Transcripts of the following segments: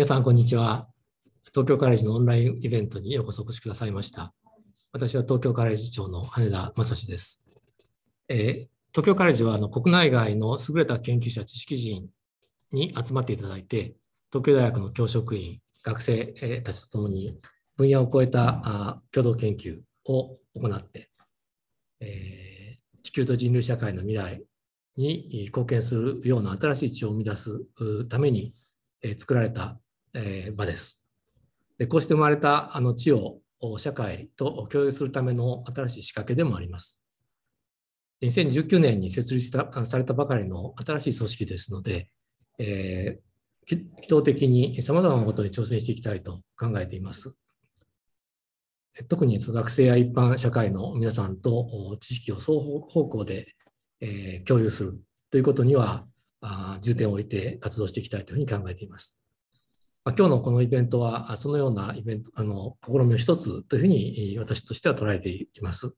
皆さん、こんにちは。東京カレッジのオンラインイベントにようこそお越しくださいました。私は東京カレッジ長の羽田正史です。えー、東京カレッジはあの国内外の優れた研究者、知識人に集まっていただいて、東京大学の教職員、学生たちとともに分野を超えたあ共同研究を行って、えー、地球と人類社会の未来に貢献するような新しい地を生み出すために作られたえ場です。でこうして生まれたあの地を社会と共有するための新しい仕掛けでもあります。2019年に設立したされたばかりの新しい組織ですので、えー、機動的にさまざまなことに挑戦していきたいと考えています。特に学生や一般社会の皆さんと知識を双方向で、え共有するということには重点を置いて活動していきたいというふうに考えています。今日のこのイベントはそのようなイベントあの試みの一つというふうに私としては捉えています。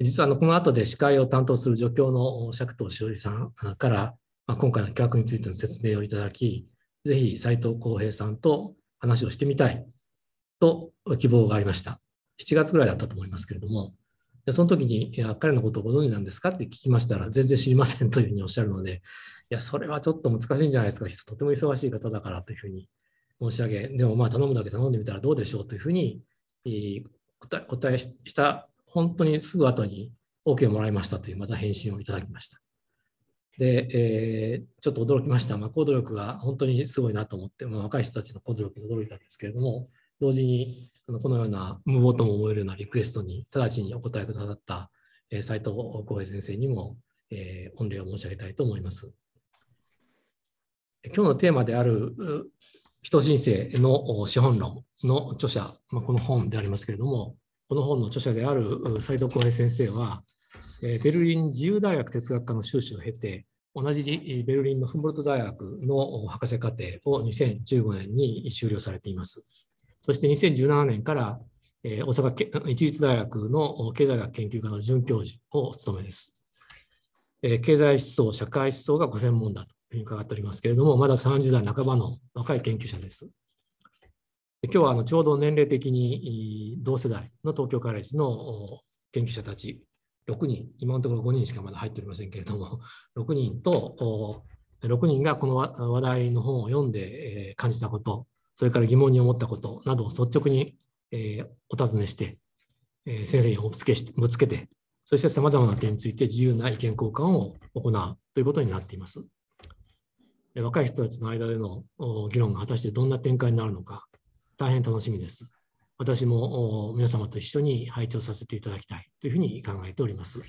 実はこの後で司会を担当する助教の釈藤しおりさんから、今回の企画についての説明をいただき、ぜひ斉藤浩平さんと話をしてみたいと希望がありました。7月ぐらいだったと思いますけれども、その時に、彼のことをご存知なんですかって聞きましたら、全然知りませんというふうにおっしゃるので、や、それはちょっと難しいんじゃないですか、とても忙しい方だからというふうに申し上げ、でもまあ頼むだけ頼んでみたらどうでしょうというふうに答えした本当にすぐ後に OK をもらいましたというまた返信をいただきました。で、えー、ちょっと驚きました。まあ、行動力が本当にすごいなと思って、まあ、若い人たちの行動力に驚いたんですけれども、同時にこのような無謀とも思えるようなリクエストに直ちにお答えくださった斎藤浩平先生にも、え御礼を申し上げたいと思います。今日のテーマである人人生の資本論の著者、まあ、この本でありますけれども、この本の著者である斉藤浩平先生は、ベルリン自由大学哲学科の修士を経て、同じベルリンのフンボルト大学の博士課程を2015年に修了されています。そして2017年から大阪一律大学の経済学研究科の准教授を務めです。経済思想、社会思想がご専門だと伺っておりますけれども、まだ30代半ばの若い研究者です。今日はあのちょうど年齢的に同世代の東京カレッジの研究者たち6人、今のところ5人しかまだ入っておりませんけれども、6 人と6人がこの話題の本を読んで感じたこと、それから疑問に思ったことなどを率直にお尋ねして、先生にお付けしぶつけて、そしてさまざまな点について自由な意見交換を行うということになっています。若い人たちの間での議論が果たしてどんな展開になるのか、大変楽しみです。私も皆様と一緒に拝聴させていただきたいというふうに考えております。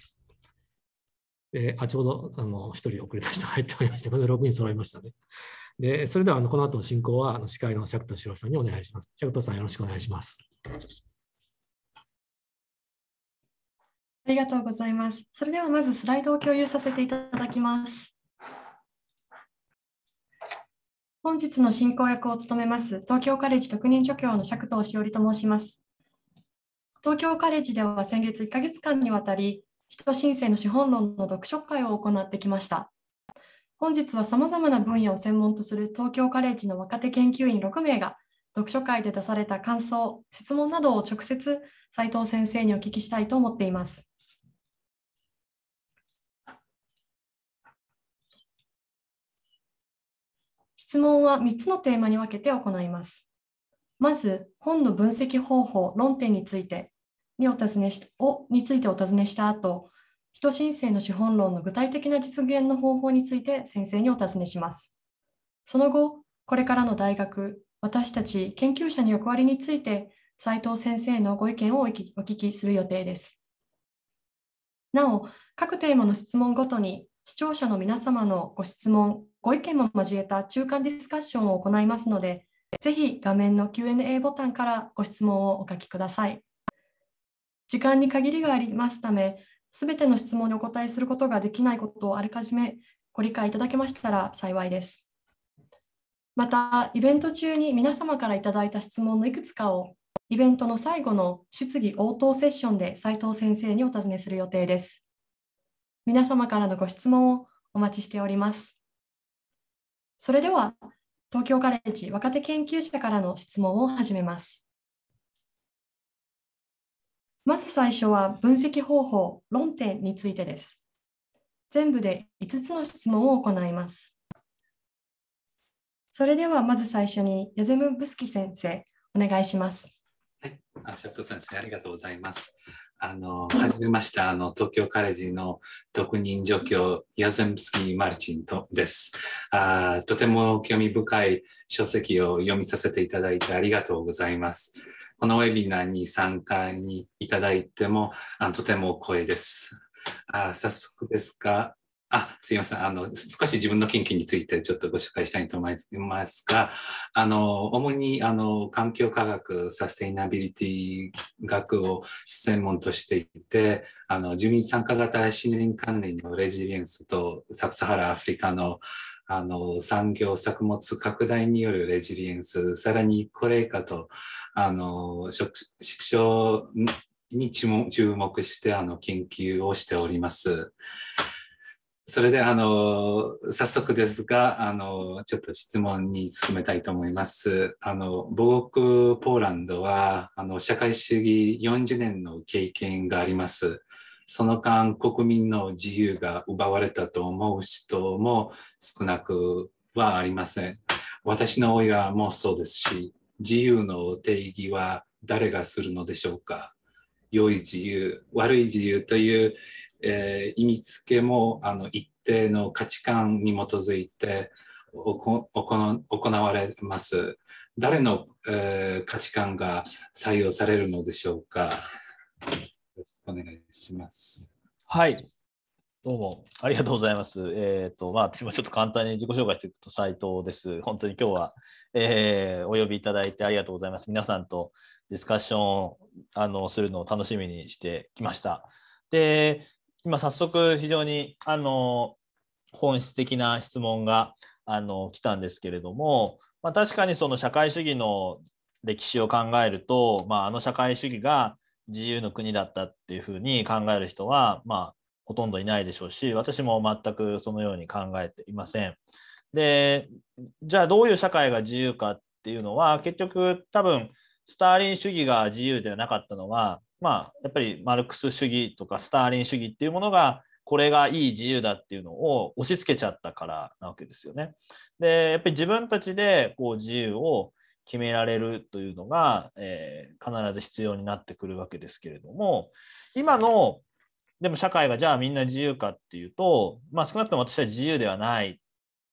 であちょうどあの1人遅れた人が入っておりまして、これで6人揃いましたね。で、それではあのこの後の進行は司会の釈志郎さんにお願いします。釈田さん、よろしくお願いします。ありがとうございます。それではまずスライドを共有させていただきます。本日の進行役を務めます東京カレッジ特任助教の釈藤しおりと申します。東京カレッジでは先月1ヶ月間にわたり、人申請の資本論の読書会を行ってきました。本日は様々な分野を専門とする東京カレッジの若手研究員6名が、読書会で出された感想、質問などを直接斉藤先生にお聞きしたいと思っています。質問は3つのテーマに分けて行います。まず、本の分析方法、論点についてにお尋ねしをについてお尋ねした後、人申請の資本論の具体的な実現の方法について先生にお尋ねします。その後、これからの大学、私たち研究者の役割について、斉藤先生のご意見をお聞きする予定です。なお、各テーマの質問ごとに視聴者の皆様のご質問、ご意見も交えた中間ディスカッションを行いますので、ぜひ画面の Q&A ボタンからご質問をお書きください。時間に限りがありますため、すべての質問にお答えすることができないことをあらかじめご理解いただけましたら幸いです。また、イベント中に皆様からいただいた質問のいくつかを、イベントの最後の質疑応答セッションで斉藤先生にお尋ねする予定です。皆様からのご質問をお待ちしております。それでは、東京カレッジ若手研究者からの質問を始めます。まず最初は分析方法、論点についてです。全部で5つの質問を行います。それではまず最初にヤゼムブスキ先生、お願いします。はい、シャット先生、ありがとうございます。あの、初めまして、あの、東京カレッジの特任助教、ヤゼムスキー・マルチンとですあ。とても興味深い書籍を読みさせていただいてありがとうございます。このウェビナーに参加にいただいても、あとても光栄です。あ早速ですが、あ、すいません。あの、少し自分の研究についてちょっとご紹介したいと思いますが、あの、主に、あの、環境科学、サステイナビリティ学を専門としていて、あの、住民参加型森林管理のレジリエンスと、サブサハラアフリカの、あの、産業作物拡大によるレジリエンス、さらに高齢化と、あの、縮小に注目して、あの、研究をしております。それで、あの、早速ですが、あの、ちょっと質問に進めたいと思います。あの、母国ポーランドは、あの、社会主義40年の経験があります。その間、国民の自由が奪われたと思う人も少なくはありません。私の親もそうですし、自由の定義は誰がするのでしょうか良い自由、悪い自由というえー、意味付けもあの一定の価値観に基づいておおここ行われます。誰の、えー、価値観が採用されるのでしょうか。よろしくお願いします。はい。どうもありがとうございます。えっ、ー、と、まあ、私もちょっと簡単に自己紹介していくと斉藤です。本当に今日は、えー、お呼びいただいてありがとうございます。皆さんとディスカッションあのするのを楽しみにしてきました。で、今早速非常にあの本質的な質問があの来たんですけれども、まあ、確かにその社会主義の歴史を考えると、まあ、あの社会主義が自由の国だったっていうふうに考える人は、まあ、ほとんどいないでしょうし私も全くそのように考えていません。でじゃあどういう社会が自由かっていうのは結局多分スターリン主義が自由ではなかったのはまあ、やっぱりマルクス主義とかスターリン主義っていうものがこれがいい自由だっていうのを押し付けちゃったからなわけですよね。でやっぱり自分たちでこう自由を決められるというのが、えー、必ず必要になってくるわけですけれども今のでも社会がじゃあみんな自由かっていうと、まあ、少なくとも私は自由ではない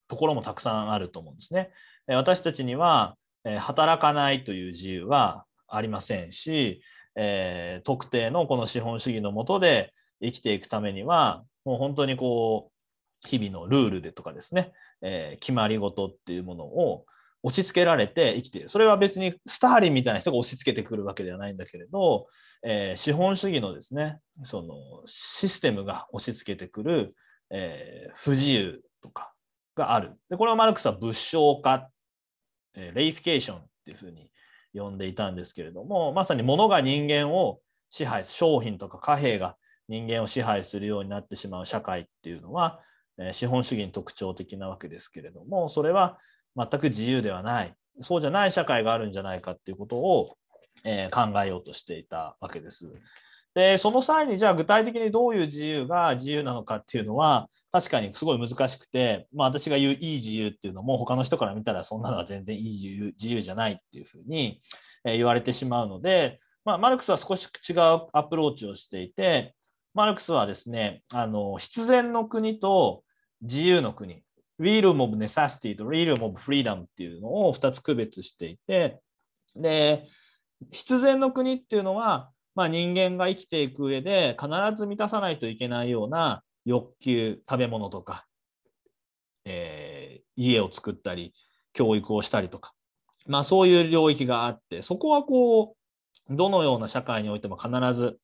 ところもたくさんあると思うんですね。私たちには働かないという自由はありませんしえー、特定のこの資本主義のもとで生きていくためには、もう本当にこう、日々のルールでとかですね、えー、決まり事っていうものを押し付けられて生きている。それは別にスターリンみたいな人が押し付けてくるわけではないんだけれど、えー、資本主義のですね、そのシステムが押し付けてくる、え不自由とかがある。でこれをマルクスは物証化、えレイフィケーションっていうふうに呼んでいたんですけれどもまさに物が人間を支配商品とか貨幣が人間を支配するようになってしまう社会っていうのは資本主義に特徴的なわけですけれどもそれは全く自由ではないそうじゃない社会があるんじゃないかっていうことを考えようとしていたわけです。で、その際にじゃあ具体的にどういう自由が自由なのかっていうのは、確かにすごい難しくて、まあ私が言ういい自由っていうのも他の人から見たらそんなのは全然いい自由自由じゃないっていうふうに言われてしまうので、まあ、マルクスは少し違うアプローチをしていて、マルクスはですね、あの必然の国と自由の国、Realm of Necessity と Realm of Freedom っていうのを2つ区別していて、で、必然の国っていうのはまあ、人間が生きていく上で必ず満たさないといけないような欲求食べ物とか、えー、家を作ったり教育をしたりとか、まあ、そういう領域があってそこはこうどのような社会においても必ず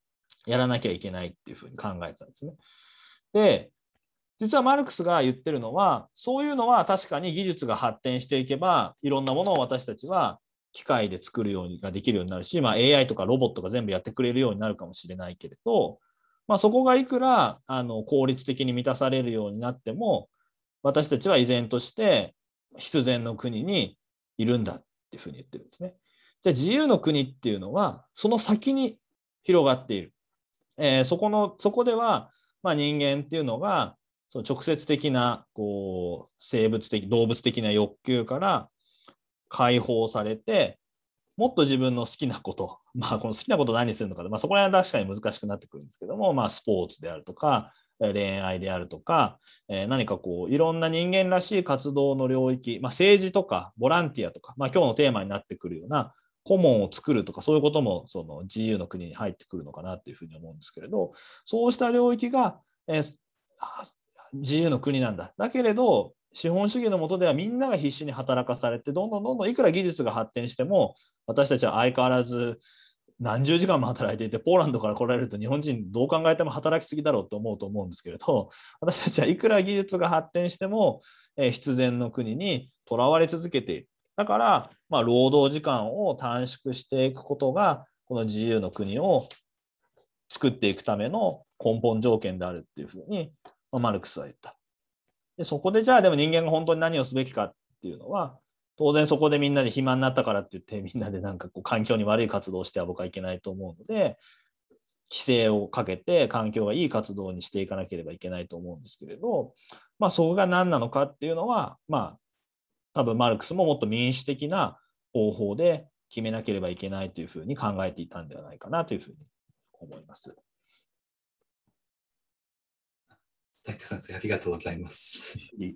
やらなきゃいけないっていうふうに考えてたんですね。で実はマルクスが言ってるのはそういうのは確かに技術が発展していけばいろんなものを私たちは機械で作るようにができるようになるし、まあ、AI とかロボットが全部やってくれるようになるかもしれないけれど、まあ、そこがいくらあの効率的に満たされるようになっても私たちは依然として必然の国にいるんだっていうふうに言ってるんですね。じゃあ自由の国っていうのはその先に広がっている。えー、そこのそこでは、まあ、人間っていうのがその直接的なこう生物的動物的な欲求から解放されて、もっと自分の好きなこと、まあ、この好きなこと何するのかまあ、そこら辺は確かに難しくなってくるんですけども、まあ、スポーツであるとか、恋愛であるとか、えー、何かこういろんな人間らしい活動の領域、まあ、政治とかボランティアとか、まあ、今日のテーマになってくるような顧問を作るとかそういうこともその自由の国に入ってくるのかなというふうに思うんですけれどそうした領域が、えー、自由の国なんだだけれど資本主義の下ではみんなが必死に働かされてどんどんどんどんいくら技術が発展しても私たちは相変わらず何十時間も働いていてポーランドから来られると日本人どう考えても働きすぎだろうと思うと思うんですけれど私たちはいくら技術が発展しても、え必然の国にとらわれ続けているだから、まあ、労働時間を短縮していくことがこの自由の国を作っていくための根本条件であるっていうふうに、まマルクスは言った。でそこでじゃあでも人間が本当に何をすべきかっていうのは当然そこでみんなで暇になったからって言ってみんなでなんかこう環境に悪い活動をしては僕はいけないと思うので規制をかけて環境がいい活動にしていかなければいけないと思うんですけれど、まあ、そこが何なのかっていうのはまあ多分マルクスももっと民主的な方法で決めなければいけないというふうに考えていたんではないかなというふうに思います。斉藤先生、ありがとうございます。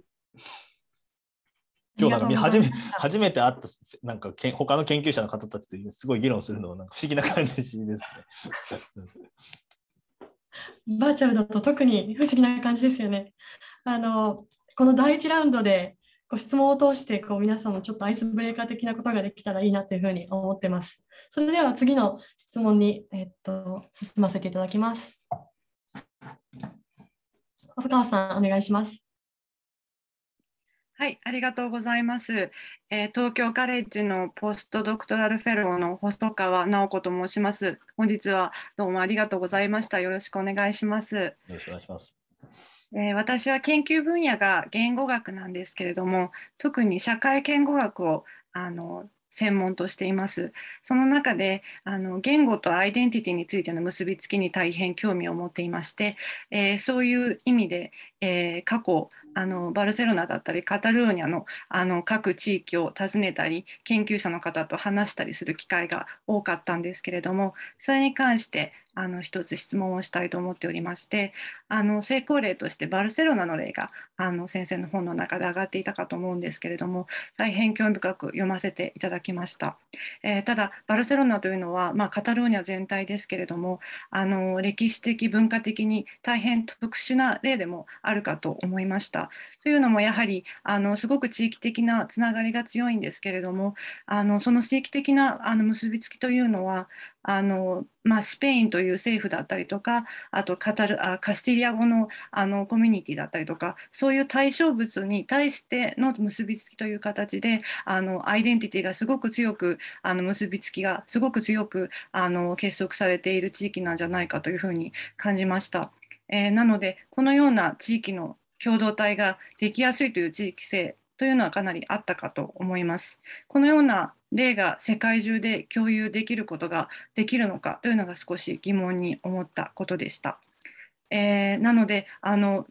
今日なんか見初め初めて会ったなんかけ他の研究者の方たちとすごい議論するのなんか不思議な感じですね。バーチャルだと特に不思議な感じですよね。あのこの第1ラウンドでご質問を通してこう皆さんもちょっとアイスブレーカー的なことができたらいいなというふうに思ってます。それでは次の質問に、えっと、進ませていただきます。細川さん、お願いします。はい、ありがとうございます。えー、東京カレッジのポストドクトラルフェローの細川直子と申します。本日はどうもありがとうございました。よろしくお願いします。よろしくお願いします。えー、私は研究分野が言語学なんですけれども、特に社会言語学をあの専門としています。その中であの言語とアイデンティティについての結びつきに大変興味を持っていまして、えー、そういう意味で、えー、過去あのバルセロナだったりカタルーニャのあの各地域を訪ねたり研究者の方と話したりする機会が多かったんですけれどもそれに関してあの一つ質問をしたいと思っておりましてあの成功例としてバルセロナの例があの先生の本の中で上がっていたかと思うんですけれども大変興味深く読ませていただきました、えー、ただバルセロナというのは、まあ、カタローニャ全体ですけれどもあの歴史的文化的に大変特殊な例でもあるかと思いましたというのもやはりあのすごく地域的なつながりが強いんですけれどもあのその地域的なあの結びつきというのはあの、まあ、スペインという政府だったりとかあとカタルあカスティリア語のあのコミュニティだったりとかそういう対象物に対しての結びつきという形であのアイデンティティがすごく強くあの結びつきがすごく強くあの結束されている地域なんじゃないかというふうに感じました。えー、なのでこのような地域の共同体ができやすいという地域性というのはかなりあったかと思います。このような例が世界中で共有できることができるのかというのが少し疑問に思ったことでした。えー、なのであの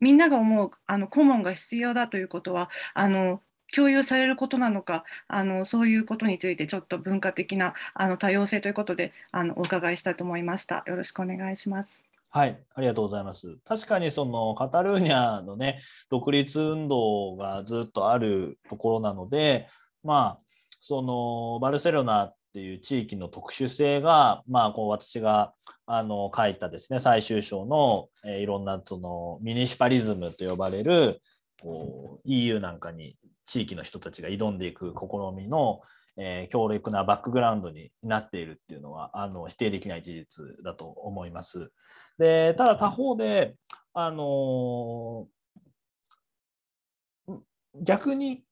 みんなが思うあの顧問が必要だということはあの共有されることなのかあのそういうことについてちょっと文化的なあの多様性ということであのお伺いしたいと思いました。よろしくお願いします。はい、ありがとうございます。確かにそのカタルーニャのね独立運動がずっとあるところなので、まあそのバルセロナっていう地域の特殊性が、まあ、こう私があの書いたですね最終章の、えー、いろんなそのミニシパリズムと呼ばれるこう EU なんかに地域の人たちが挑んでいく試みの、えー、強力なバックグラウンドになっているっていうのはあの否定できない事実だと思います。でただ他方であのー、逆に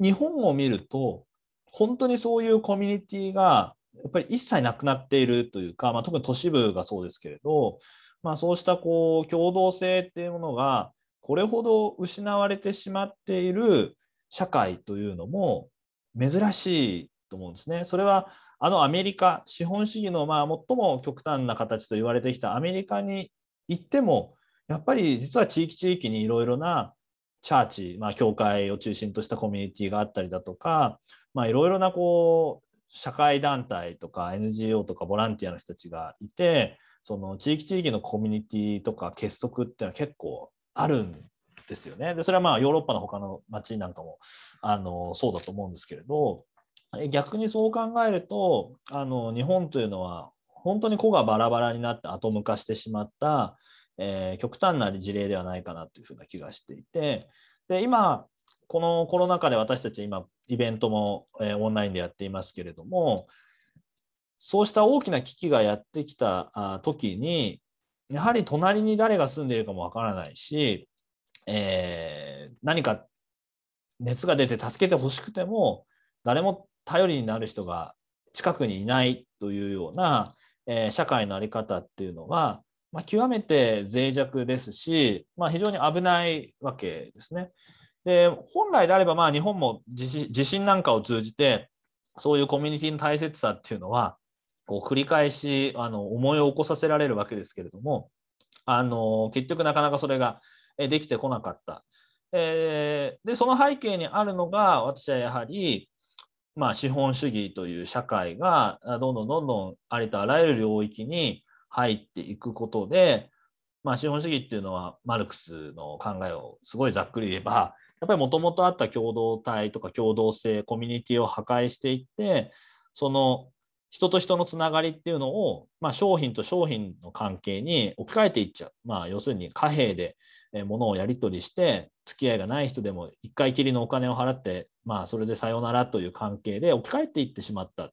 日本を見ると本当にそういうコミュニティがやっぱり一切なくなっているというか、まあ、特に都市部がそうですけれど、まあ、そうしたこう共同性っていうものがこれほど失われてしまっている社会というのも珍しいと思うんですね。それはあのアメリカ資本主義のまあ最も極端な形と言われてきたアメリカに行ってもやっぱり実は地域地域にいろいろなチャーチ、まあ、教会を中心としたコミュニティがあったりだとかまあいろいろなこう社会団体とか NGO とかボランティアの人たちがいてその地域地域のコミュニティとか結束っていうのは結構あるんですよね。でそれはまあヨーロッパの他の町なんかもあのそうだと思うんですけれど逆にそう考えるとあの日本というのは本当に個がバラバラになって後向かしてしまった、えー、極端な事例ではないかなというふうな気がしていてで今このコロナ禍で私たち今、イベントも、オンラインでやっていますけれども、そうした大きな危機がやってきた時に、やはり隣に誰が住んでいるかもわからないし、えー、何か熱が出て助けてほしくても、誰も頼りになる人が近くにいないというような、えー、社会の在り方っていうのは、まあ、極めて脆弱ですし、まあ、非常に危ないわけですね。で本来であればまあ日本も地震なんかを通じてそういうコミュニティの大切さっていうのはこう繰り返しあの思いを起こさせられるわけですけれどもあの結局なかなかそれができてこなかった。えでその背景にあるのが私はやはり、まあ、資本主義という社会がどんどんどんどんありとあらゆる領域に入っていくことで、まあ、資本主義っていうのはマルクスの考えをすごいざっくり言えばやっぱりもともとあった共同体とか共同性コミュニティを破壊していってその人と人のつながりっていうのを、まあ、商品と商品の関係に置き換えていっちゃう、まあ、要するに貨幣で物をやり取りして付き合いがない人でも一回きりのお金を払って、まあ、それでさよならという関係で置き換えていってしまった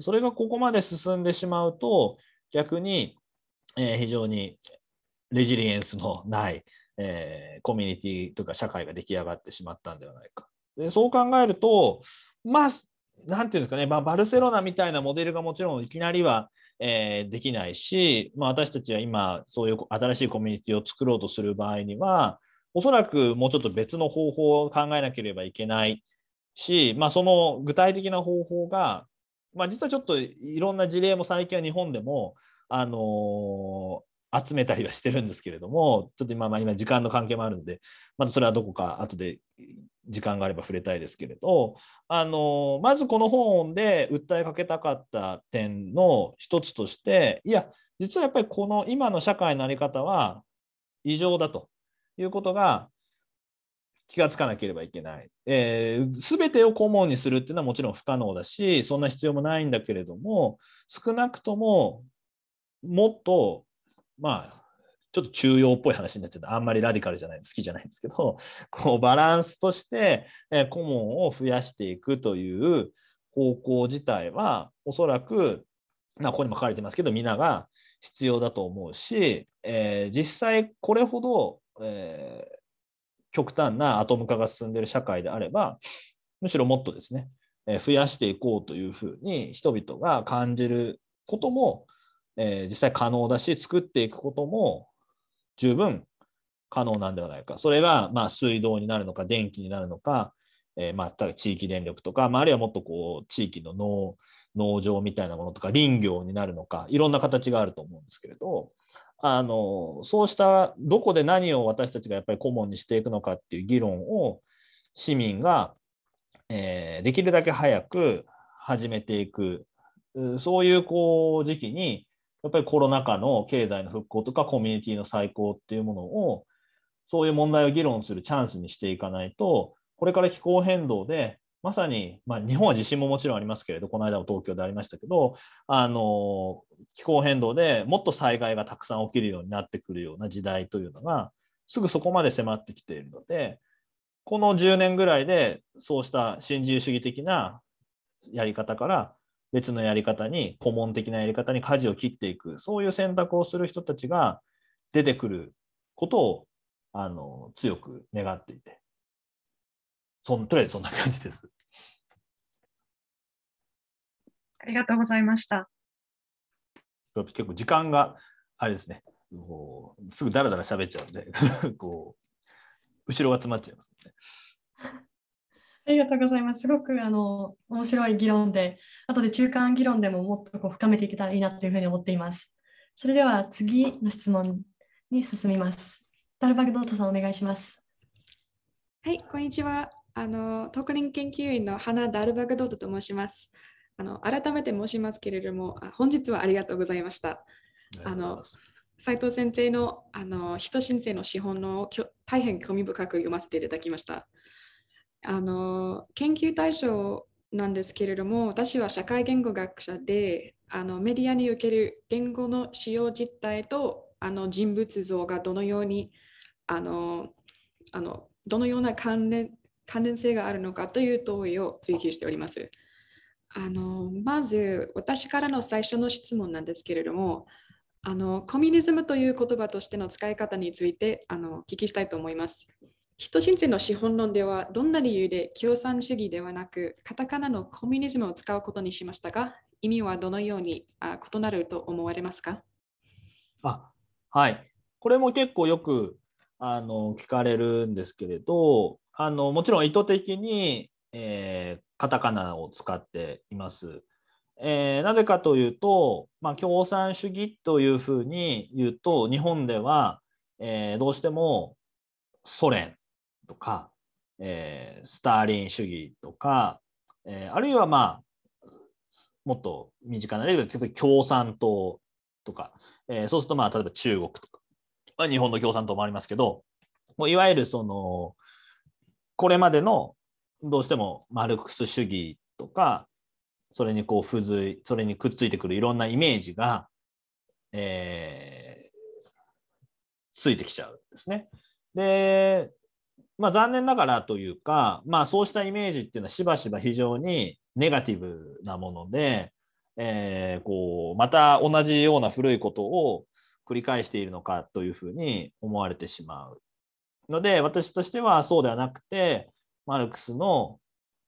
それがここまで進んでしまうと逆に、非常にレジリエンスのない、えー、コミュニティとか社会が出来上がってしまったんではないか。でそう考えると、まあ、なんていうんですかね、まあ、バルセロナみたいなモデルがもちろんいきなりは、えー、できないし、まあ、私たちは今、そういう新しいコミュニティを作ろうとする場合には、おそらくもうちょっと別の方法を考えなければいけないし、まあ、その具体的な方法が、まあ、実はちょっといろんな事例も最近は日本でも、あの集めたりはしてるんですけれども、ちょっと今、まあ、今時間の関係もあるんで、またそれはどこか後で時間があれば触れたいですけれど、あのまずこの本で訴えかけたかった点の一つとして、いや、実はやっぱりこの今の社会のあり方は異常だということが気がつかなければいけない。す、えー、べ、てを顧問にするっていうのはもちろん不可能だし、そんな必要もないんだけれども、少なくとももっとまあ、ちょっと中央っぽい話になっちゃって、あんまりラディカルじゃない、好きじゃないんですけど、こうバランスとして、え顧問を増やしていくという方向自体は、おそらく、まここにも書かれてますけど、皆が必要だと思うし、えー、実際これほど、えー、極端なアトム化が進んでいる社会であれば、むしろもっとですね、えー、増やしていこうというふうに人々が感じることも、えー、実際可能だし、作っていくことも十分可能なんではないか。それが、まあ、水道になるのか、電気になるのか、えー、まあ、地域電力とか、まあ、あるいはもっとこう、地域の農、農場みたいなものとか、林業になるのか、いろんな形があると思うんですけれど、あの、そうしたどこで何を私たちがやっぱり顧問にしていくのかっていう議論を市民が、えー、できるだけ早く始めていく、そういうこう時期に、やっぱりコロナ禍の経済の復興とかコミュニティの再興っていうものをそういう問題を議論するチャンスにしていかないとこれから気候変動でまさに、まあ、日本は地震ももちろんありますけれどこの間も東京でありましたけどあの気候変動でもっと災害がたくさん起きるようになってくるような時代というのがすぐそこまで迫ってきているのでこの10年ぐらいでそうした新自由主義的なやり方から別のやり方に、顧問的なやり方に舵を切っていく、そういう選択をする人たちが出てくることをあの強く願っていてそん、とりあえずそんな感じです。ありがとうございました。結構時間があれですね、こうすぐだらだら喋っちゃうんで こう、後ろが詰まっちゃいますね。ありがとうございます。すごくあの面白い議論で、後で中間議論でももっとこう深めていけたらいいなというふうに思っています。それでは次の質問に進みます。ダルバグドートさんお願いします。はい、こんにちは。あの特任研究員の花ダルバグドートと申します。あの改めて申しますけれども、本日はありがとうございました。あの斉藤先生のあの人申請の資本の大変興味深く読ませていただきました。あの研究対象なんですけれども私は社会言語学者であのメディアにおける言語の使用実態とあの人物像がどのようにあのあのどのような関連関連性があるのかという問いを追求しております。あのまず私からの最初の質問なんですけれどもあのコミュニズムという言葉としての使い方についてあのお聞きしたいと思います。人申請の資本論ではどんな理由で共産主義ではなくカタカナのコミュニズムを使うことにしましたが意味はどのようにあ異なると思われますかあはいこれも結構よくあの聞かれるんですけれどあのもちろん意図的に、えー、カタカナを使っています。えー、なぜかというと、まあ、共産主義というふうに言うと日本では、えー、どうしてもソ連とか、えー、スターリン主義とか、えー、あるいはまあもっと身近なレベルで共産党とか、えー、そうするとまあ例えば中国とか、まあ、日本の共産党もありますけどもういわゆるそのこれまでのどうしてもマルクス主義とかそれにこう付随それにくっついてくるいろんなイメージが、えー、ついてきちゃうんですね。でまあ、残念ながらというか、まあ、そうしたイメージっていうのはしばしば非常にネガティブなもので、えー、こうまた同じような古いことを繰り返しているのかというふうに思われてしまうので私としてはそうではなくてマルクスの、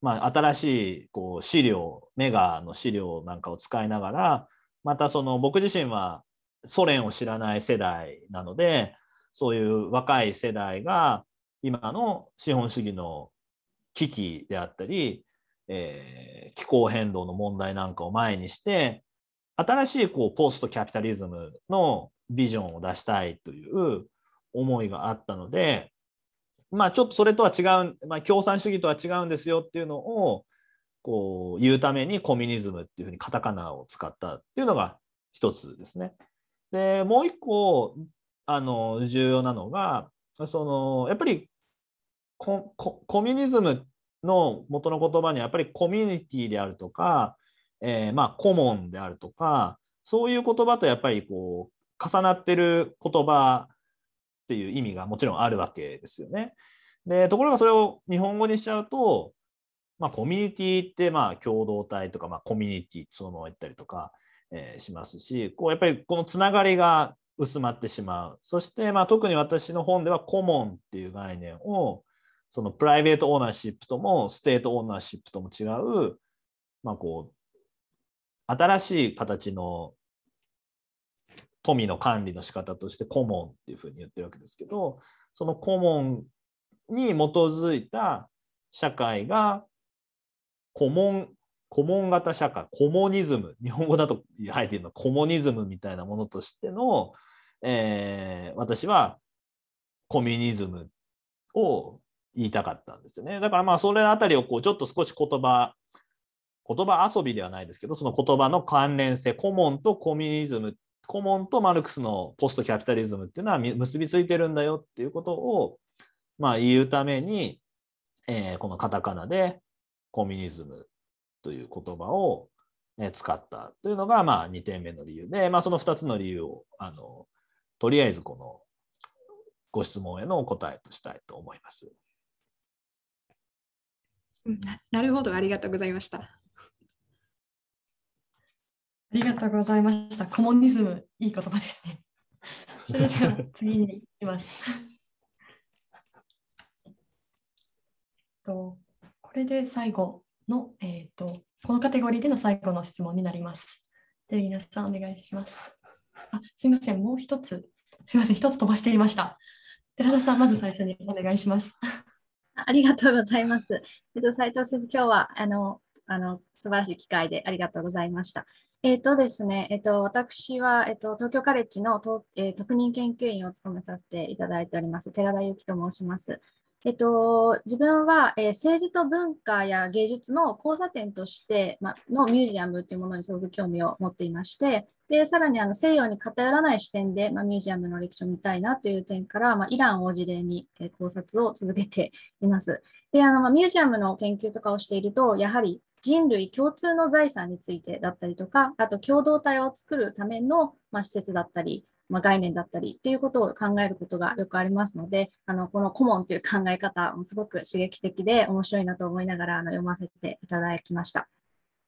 まあ、新しいこう資料メガの資料なんかを使いながらまたその僕自身はソ連を知らない世代なのでそういう若い世代が今の資本主義の危機であったり、えー、気候変動の問題なんかを前にして新しいこうポストキャピタリズムのビジョンを出したいという思いがあったので、まあ、ちょっとそれとは違う、まあ、共産主義とは違うんですよっていうのをこう言うためにコミュニズムっていうふうにカタカナを使ったっていうのが一つですね。でもう一個あの重要なのがそのやっぱりココミュニズムの元の言葉にはやっぱりコミュニティであるとか、えー、まあコモンであるとかそういう言葉とやっぱりこう重なってる言葉っていう意味がもちろんあるわけですよね。でところがそれを日本語にしちゃうと、まあ、コミュニティってまあ共同体とか、まあ、コミュニティそのまま言ったりとか、えー、しますしこうやっぱりこのつながりが薄まってしまうそしてまあ特に私の本ではコモンっていう概念をそのプライベートオーナーシップともステートオーナーシップとも違う、まあこう、新しい形の富の管理の仕方としてコモンっていうふうに言ってるわけですけど、そのコモンに基づいた社会がコモン、コモン型社会、コモニズム、日本語だと入っているのはコモニズムみたいなものとしての、えー、私はコミュニズムを言いたかったんですよね。だからまあそれあたりをこうちょっと少し言葉言葉遊びではないですけどその言葉の関連性コモンとコミュニズムコモンとマルクスのポストキャピタリズムっていうのは結びついてるんだよっていうことをまあ言うために、えー、このカタカナでコミュニズムという言葉を使ったというのがまあ2点目の理由で、まあ、その2つの理由をあのとりあえずこのご質問へのお答えとしたいと思います。なるほど、ありがとうございました。ありがとうございました。コモニズム、いい言葉ですね。それでは次に行きます。とこれで最後の、えーと、とこのカテゴリーでの最後の質問になります。で、皆さんお願いします。あすみません、もう一つ、すみません、一つ飛ばしていました。寺田さん、まず最初にお願いします。ありがとうございます。えっと、斉藤先生、今日はあのあの素晴らしい機会でありがとうございました。えっ、とですね、えっ、と、私は、えっ、と、東京カレッジの、え特任研究員を務めさせていただいております、寺田由紀と申します。えっと、自分は、えー、政治と文化や芸術の交差点として、ま、のミュージアムというものにすごく興味を持っていましてでさらにあの西洋に偏らない視点で、ま、ミュージアムの歴史を見たいなという点から、ま、イランを事例に、えー、考察を続けています。であのま、ミュージアムの研究とかをしているとやはり人類共通の財産についてだったりとかあと共同体を作るための、ま、施設だったりま概念だったりっていうことを考えることがよくありますので、あのこの顧問という考え方もすごく刺激的で面白いなと思いながらあの読ませていただきました。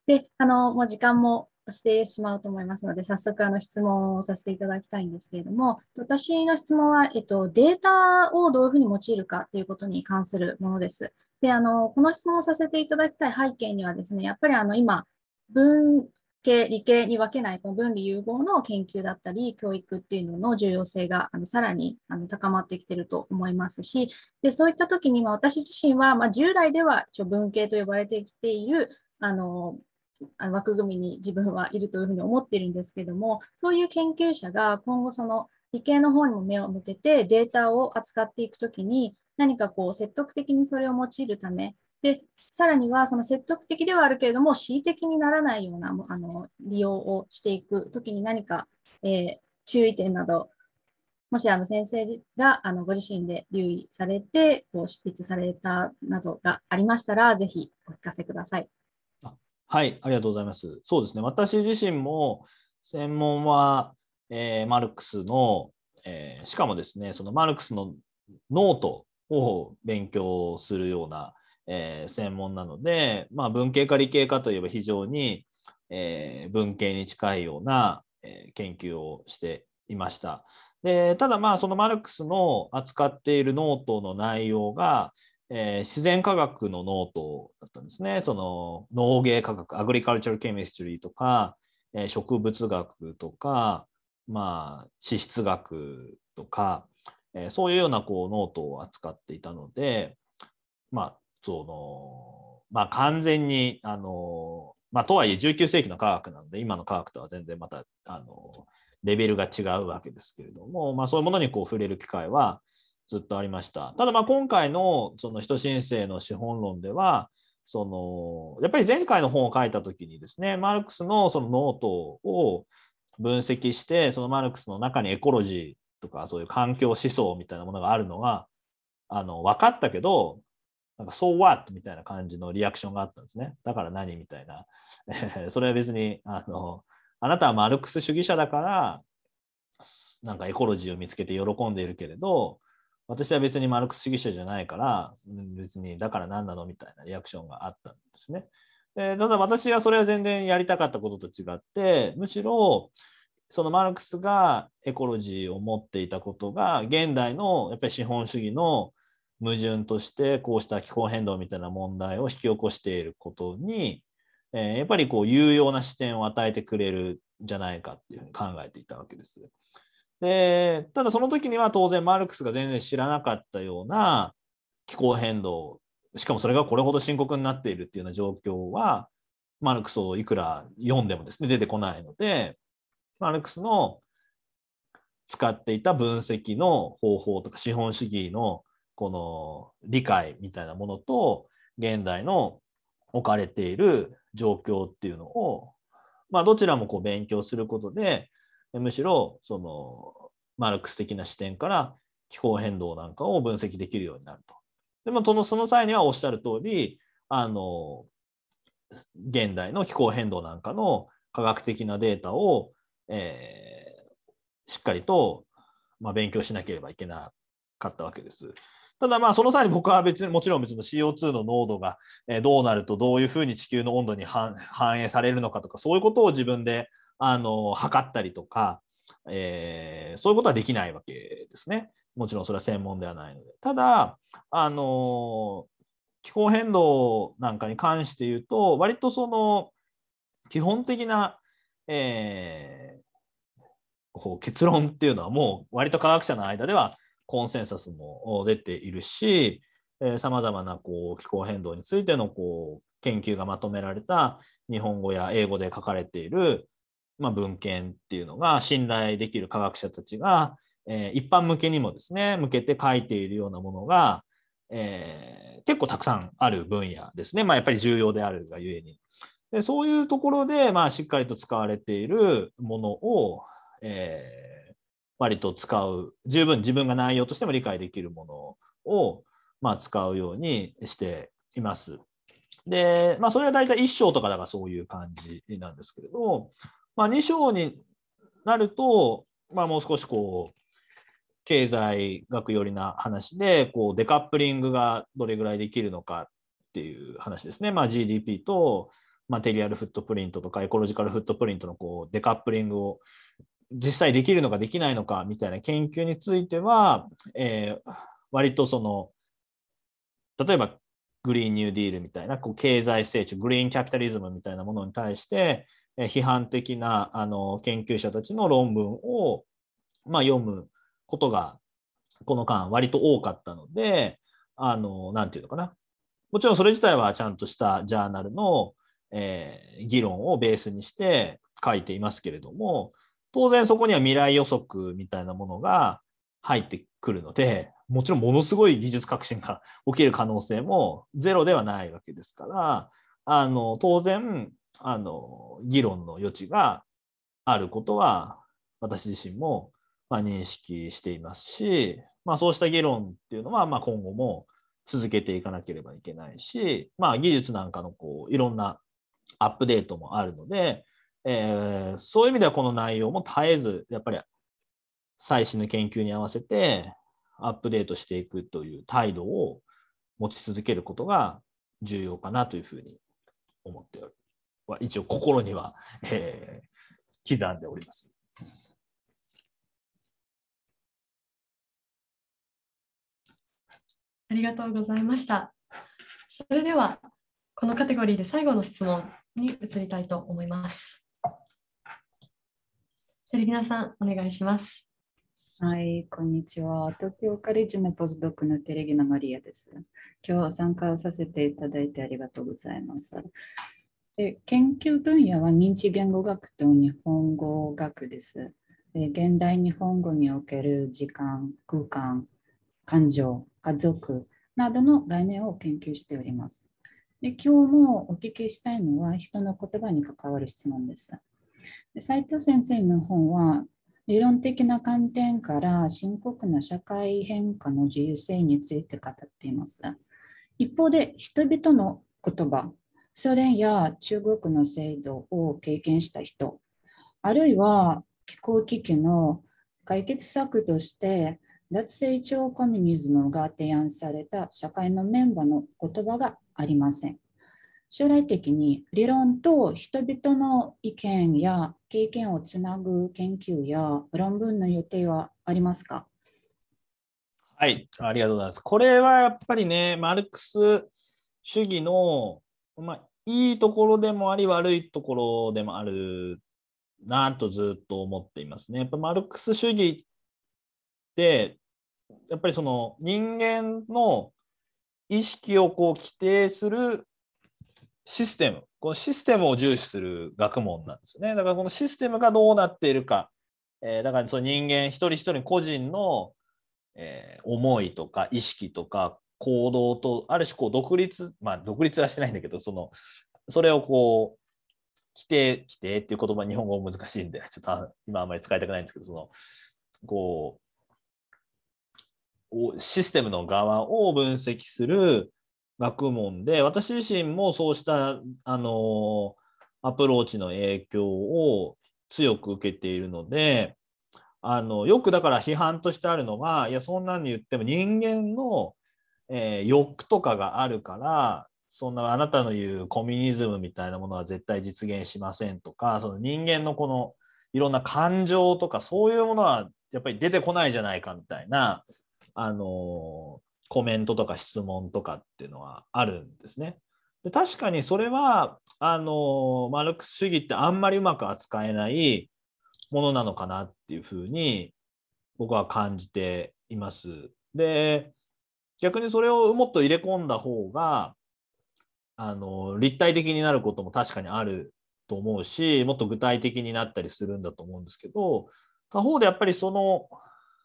で、あのもう時間もしてしまうと思いますので、早速あの質問をさせていただきたいんですけれども、私の質問は、えっと、データをどういうふうに用いるかということに関するものです。であのこの質問をさせていただきたい背景にはですね、やっぱりあの今、分系、理系に分けないこの分離融合の研究だったり、教育っていうのの重要性があのさらにあの高まってきてると思いますし、でそういった時に、ま私自身は、ま従来では一応文系と呼ばれてきているあの枠組みに自分はいるというふうに思っているんですけども、そういう研究者が今後その理系の方にも目を向けてデータを扱っていくときに、何かこう説得的にそれを用いるためでさらにはその説得的ではあるけれども恣意的にならないようなあの利用をしていく時に何か、えー、注意点などもしあの先生があのご自身で留意されてこう執筆されたなどがありましたらぜひお聞かせください。はいありがとうございます。そうですね私自身も専門は、えー、マルクスの、えー、しかもですねそのマルクスのノートを勉強するようなえー、専門なので、まあ、文系か理系かといえば非常に、えー、文系に近いような、えー、研究をしていました。でただまあそのマルクスの扱っているノートの内容が、えー、自然科学のノートだったんですね。その農芸科学、アグリカルチャルケミストリーとか、え植物学とか、まあ、地質学とか、えそういうようなこうノートを扱っていたので、まあ、その、まあ、完全に、あの、まあ、とはいえ19世紀の科学なんで、今の科学とは全然また、あの、レベルが違うわけですけれども、まあ、そういうものにこう触れる機会はずっとありました。ただ、まあ、今回の、その、人申請の資本論では、その、やっぱり前回の本を書いた時にですね、マルクスのそのノートを分析して、そのマルクスの中にエコロジーとか、そういう環境思想みたいなものがあるのが、あの分かったけどなんか、そう what? みたいな感じのリアクションがあったんですね。だから何みたいな。それは別に、あの、あなたはマルクス主義者だから、なんかエコロジーを見つけて喜んでいるけれど、私は別にマルクス主義者じゃないから、別にだから何なのみたいなリアクションがあったんですね。でただ私はそれは全然やりたかったことと違って、むしろそのマルクスがエコロジーを持っていたことが現代のやっぱり資本主義の矛盾としてこうした気候変動みたいな問題を引き起こしていることに、えやっぱりこう有用な視点を与えてくれるんじゃないかっていうふうに考えていたわけです。でただその時には当然マルクスが全然知らなかったような気候変動しかもそれがこれほど深刻になっているっていうような状況はマルクスをいくら読んでもですね出てこないのでマルクスの使っていた分析の方法とか資本主義のこの理解みたいなものと現代の置かれている状況っていうのを、まあ、どちらもこう勉強することでむしろそのマルクス的な視点から気候変動なんかを分析できるようになると。でもそのその際にはおっしゃる通りあの現代の気候変動なんかの科学的なデータを、えー、しっかりと、まあ、勉強しなければいけなかったわけです。ただまあその際に僕は別にもちろん別に CO2 の濃度がどうなるとどういうふうに地球の温度に反映されるのかとかそういうことを自分であの測ったりとか、えー、そういうことはできないわけですね。もちろんそれは専門ではないので。ただあの気候変動なんかに関して言うと割とその基本的な、えー、こう結論っていうのはもう割と科学者の間ではコンセンサスも出ているし、さまざまなこう気候変動についてのこう研究がまとめられた日本語や英語で書かれている、まあ、文献っていうのが信頼できる科学者たちが、えー、一般向けにもですね向けて書いているようなものが、えー、結構たくさんある分野ですね、まあ、やっぱり重要であるがゆえに。でそういうところで、まあ、しっかりと使われているものを、えー割と使う十分自分が内容としても理解できるものを、まあ、使うようにしています。で、まあ、それは大体1章とかだからそういう感じなんですけれど、まあ、2章になると、まあ、もう少しこう経済学寄りな話でこうデカップリングがどれぐらいできるのかっていう話ですね、まあ、GDP とマテリアルフットプリントとかエコロジカルフットプリントのこうデカップリングを実際できるのかできないのかみたいな研究については、えー、割とその例えばグリーンニューディールみたいなこう経済成長グリーンキャピタリズムみたいなものに対して批判的なあの研究者たちの論文を、まあ、読むことがこの間割と多かったので何て言うのかなもちろんそれ自体はちゃんとしたジャーナルの、えー、議論をベースにして書いていますけれども当然そこには未来予測みたいなものが入ってくるので、もちろんものすごい技術革新が起きる可能性もゼロではないわけですから、あの当然あの議論の余地があることは私自身も、ま認識していますし、まあ、そうした議論っていうのは、ま今後も続けていかなければいけないし、まあ、技術なんかのこういろんなアップデートもあるので、えー、そういう意味ではこの内容も絶えず、やっぱり最新の研究に合わせてアップデートしていくという態度を持ち続けることが重要かなというふうに思っておは一応心には、えー、刻んでおります。ありがとうございました。それではこのカテゴリーで最後の質問に移りたいと思います。柳さん、お願いします。はい、こんにちは。東京カレッジのポスドクのテレギナマリアです。今日は参加させていただいてありがとうございます。で研究分野は認知言語学と日本語学です。現代日本語における時間、空間、感情、家族などの概念を研究しております。で今日もお聞きしたいのは人の言葉に関わる質問です。斉藤先生の本は理論的な観点から深刻な社会変化の自由性について語っています。一方で人々の言葉、ソ連や中国の制度を経験した人、あるいは気候危機の解決策として脱成長コミュニズムが提案された社会のメンバーの言葉がありません。将来的に理論と人々の意見や経験をつなぐ研究や論文の予定はありますかはい、ありがとうございます。これはやっぱりね、マルクス主義の、まあ、いいところでもあり、悪いところでもあるなとずっと思っていますね。やっぱマルクス主義ってやっぱりその人間の意識をこう規定するシステム、このシステムを重視する学問なんですよね。だからこのシステムがどうなっているか、えー、だからその人間一人一人個人の、えー、思いとか意識とか行動とある種こう独立、まあ独立はしてないんだけど、そのそれをこう規定、規定っていう言葉、日本語難しいんで、ちょっと今あんまり使いたくないんですけど、その、こう、システムの側を分析する学問で、私自身もそうした、あのアプローチの影響を強く受けているので、あのよくだから批判としてあるのがいや、そんなんに言っても人間の、えー、欲とかがあるから、そんなあなたの言うコミュニズムみたいなものは絶対実現しませんとか、その人間のこのいろんな感情とか、そういうものはやっぱり出てこないじゃないかみたいな、あのコメントとか質問とかっていうのはあるんですね。で確かにそれはあのマルクス主義ってあんまりうまく扱えないものなのかなっていうふうに僕は感じています。で逆にそれをもっと入れ込んだ方があの立体的になることも確かにあると思うしもっと具体的になったりするんだと思うんですけど他方でやっぱりその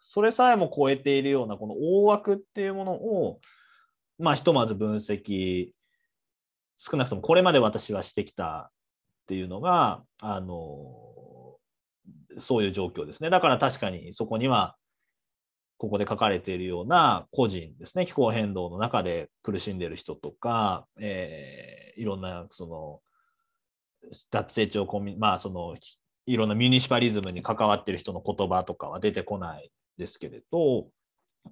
それさえも超えているようなこの大枠っていうものを、まあ、ひとまず分析少なくともこれまで私はしてきたっていうのがあのそういう状況ですねだから確かにそこにはここで書かれているような個人ですね気候変動の中で苦しんでいる人とか、えー、いろんなその脱成長コミまあそのいろんなミュニシパリズムに関わってる人の言葉とかは出てこないですけれど、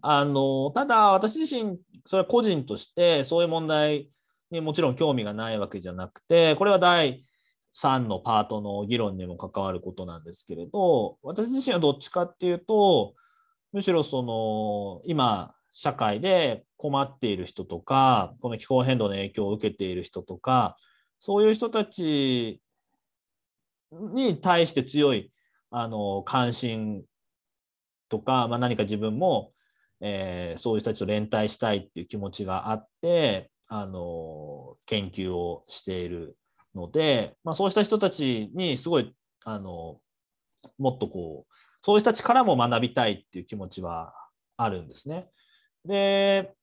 あのただ私自身それは個人としてそういう問題にもちろん興味がないわけじゃなくてこれは第3のパートの議論にも関わることなんですけれど私自身はどっちかっていうとむしろその今社会で困っている人とかこの気候変動の影響を受けている人とかそういう人たちに対して強いあの関心とか、まあ、何か自分も、えー、そういう人たちと連帯したいっていう気持ちがあって、あの研究をしているので、まあ、そうした人たちにすごい、あのもっとこうそういう人たちからも学びたいっていう気持ちはあるんですね。で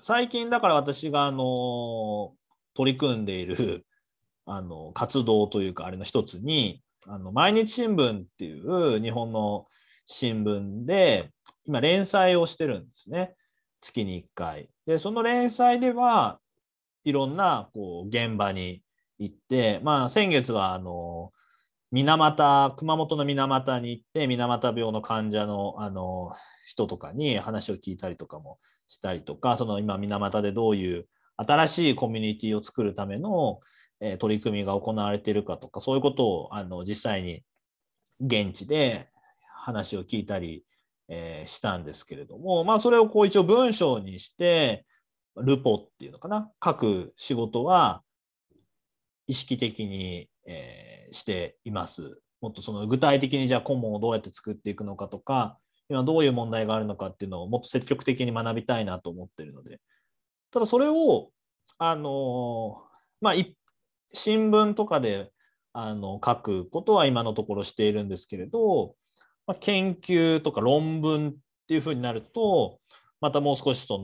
最近だから私があの取り組んでいる あの活動というかあれの一つにあの毎日新聞っていう日本の新聞で、今、連載をしてるんですね。月に1回。で、その連載では、いろんなこう現場に行って、まあ、先月はあの水俣熊本の水俣に行って水俣病の患者のあの人とかに話を聞いたりとかもしたりとかその今水俣でどういう新しいコミュニティを作るための、え取り組みが行われているかとかそういうことをあの実際に現地で話を聞いたり、えー、したんですけれども、まあ、それをこう一応文章にして、ルポっていうのかな、書く仕事は意識的に、えー、しています。もっとその具体的にじゃあ顧問をどうやって作っていくのかとか、今どういう問題があるのかっていうのをもっと積極的に学びたいなと思ってるので、ただそれを、あのまあ、新聞とかであの書くことは今のところしているんですけれど、まあ、研究とか論文っていうふうになると、またもう少しそ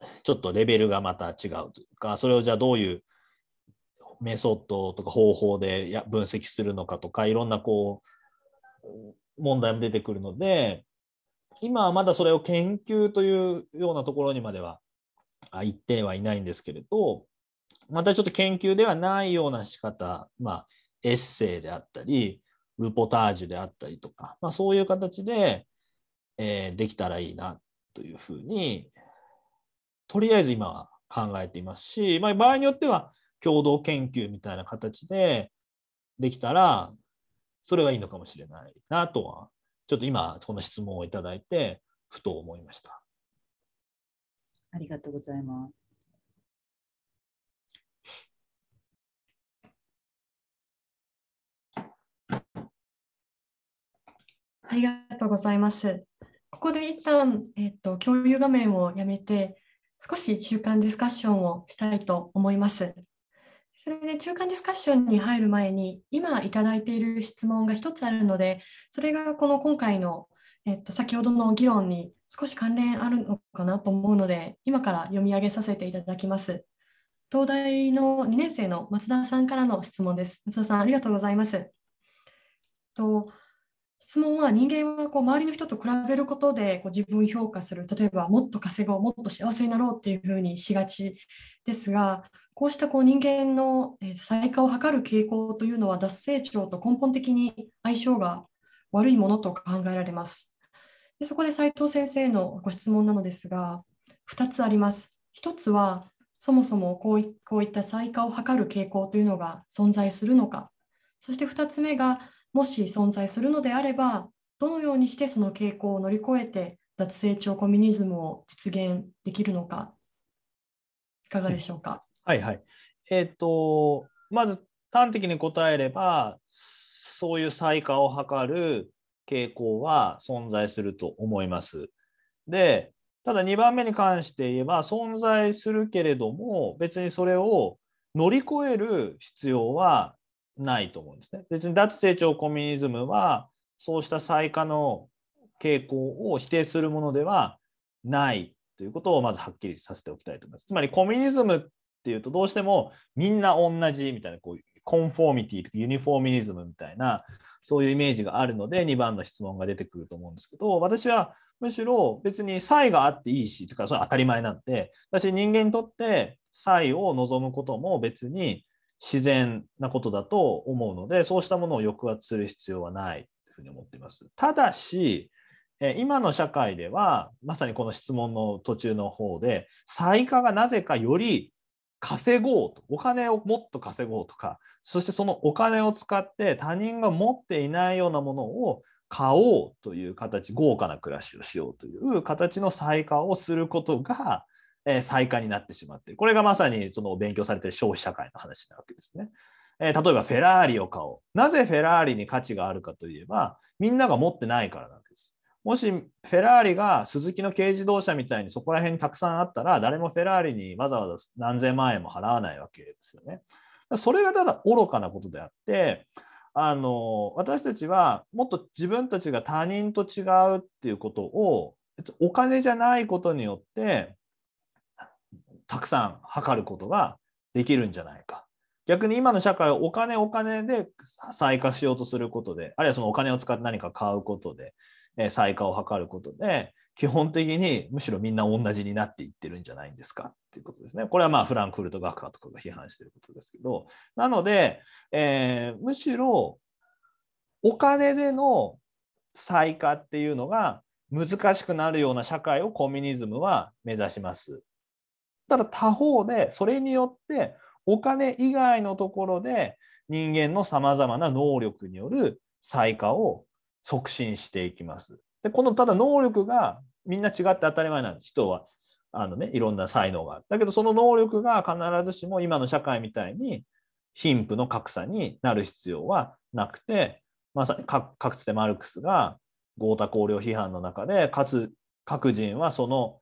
の、ちょっとレベルがまた違うというか、それをじゃあどういうメソッドとか方法でや分析するのかとか、いろんなこう、問題も出てくるので、今はまだそれを研究というようなところにまでは行ってはいないんですけれど、またちょっと研究ではないような仕方、まあ、エッセイであったり、ルポタージュであったりとか、まあ、そういう形で、えー、できたらいいなというふうに、とりあえず今は考えていますし、まあ、場合によっては共同研究みたいな形でできたら、それがいいのかもしれないなとは、ちょっと今、この質問をいただいて、ふと思いました。ありがとうございます。ありがとうございます。ここで一旦、えっと、共有画面をやめて、少し中間ディスカッションをしたいと思います。それで中間ディスカッションに入る前に、今いただいている質問が1つあるので、それがこの今回の、えっと、先ほどの議論に少し関連あるのかなと思うので、今から読み上げさせていただきます。東大の2年生の松田さんからの質問です。松田さん、ありがとうございます。と質問は人間はこう周りの人と比べることでこう自分を評価する例えばもっと稼ごうもっと幸せになろうっていうふうにしがちですがこうしたこう人間の再化を図る傾向というのは脱成長と根本的に相性が悪いものと考えられますでそこで斉藤先生のご質問なのですが2つあります1つはそもそもこういこういった再化を図る傾向というのが存在するのかそして2つ目がもし存在するのであれば、どのようにしてその傾向を乗り越えて、脱成長コミュニズムを実現できるのか、いかがでしょうか。はいはい。えっ、ー、と、まず端的に答えれば、そういう再化を図る傾向は存在すると思います。で、ただ2番目に関して言えば存在するけれども別にそれを乗り越える必要はないと思うんですね。別に脱成長コミュニズムはそうした最化の傾向を否定するものではないということをまずはっきりさせておきたいと思います。つまりコミュニズムっていうとどうしてもみんな同じみたいなこうコンフォーミティとかユニフォーミニズムみたいなそういうイメージがあるので2番の質問が出てくると思うんですけど私はむしろ別に差異があっていいしとかそれは当たり前なんで私人間にとって差異を望むことも別に自然なことだと思うので、そうしたものを抑圧する必要はないというふうに思っています。ただし、今の社会では、まさにこの質問の途中の方で、最下がなぜかより稼ごうと、お金をもっと稼ごうとか、そしてそのお金を使って他人が持っていないようなものを買おうという形、豪華な暮らしをしようという形の差下化をすることが、え最下になってしまってこれがまさにその勉強されてる消費社会の話なわけですね。えー、例えばフェラーリを買おう。なぜフェラーリに価値があるかといえば、みんなが持ってないからなんです。もしフェラーリがスズキの軽自動車みたいにそこら辺にたくさんあったら、誰もフェラーリにわざわざ何千万円も払わないわけですよね。それがただ愚かなことであって、あの私たちはもっと自分たちが他人と違うっていうことをお金じゃないことによってたくさん測ることができるんじゃないか。逆に今の社会はお金お金で再化しようとすることで、あるいはそのお金を使って何か買うことで、え再化を図ることで、基本的にむしろみんな同じになっていってるんじゃないんですかっていうことですね。これはまあフランクフルト学科とかが批判してることですけど、なので、えー、むしろお金での再化っていうのが難しくなるような社会をコミュニズムは目指します。ただ他方でそれによってお金以外のところで人間のさまざまな能力による再化を促進していきます。でこのただ能力がみんな違って当たり前なんです人はあの、ね、いろんな才能がある。だけどその能力が必ずしも今の社会みたいに貧富の格差になる必要はなくてまさにかつてマルクスが豪太公領批判の中でかつ各人はその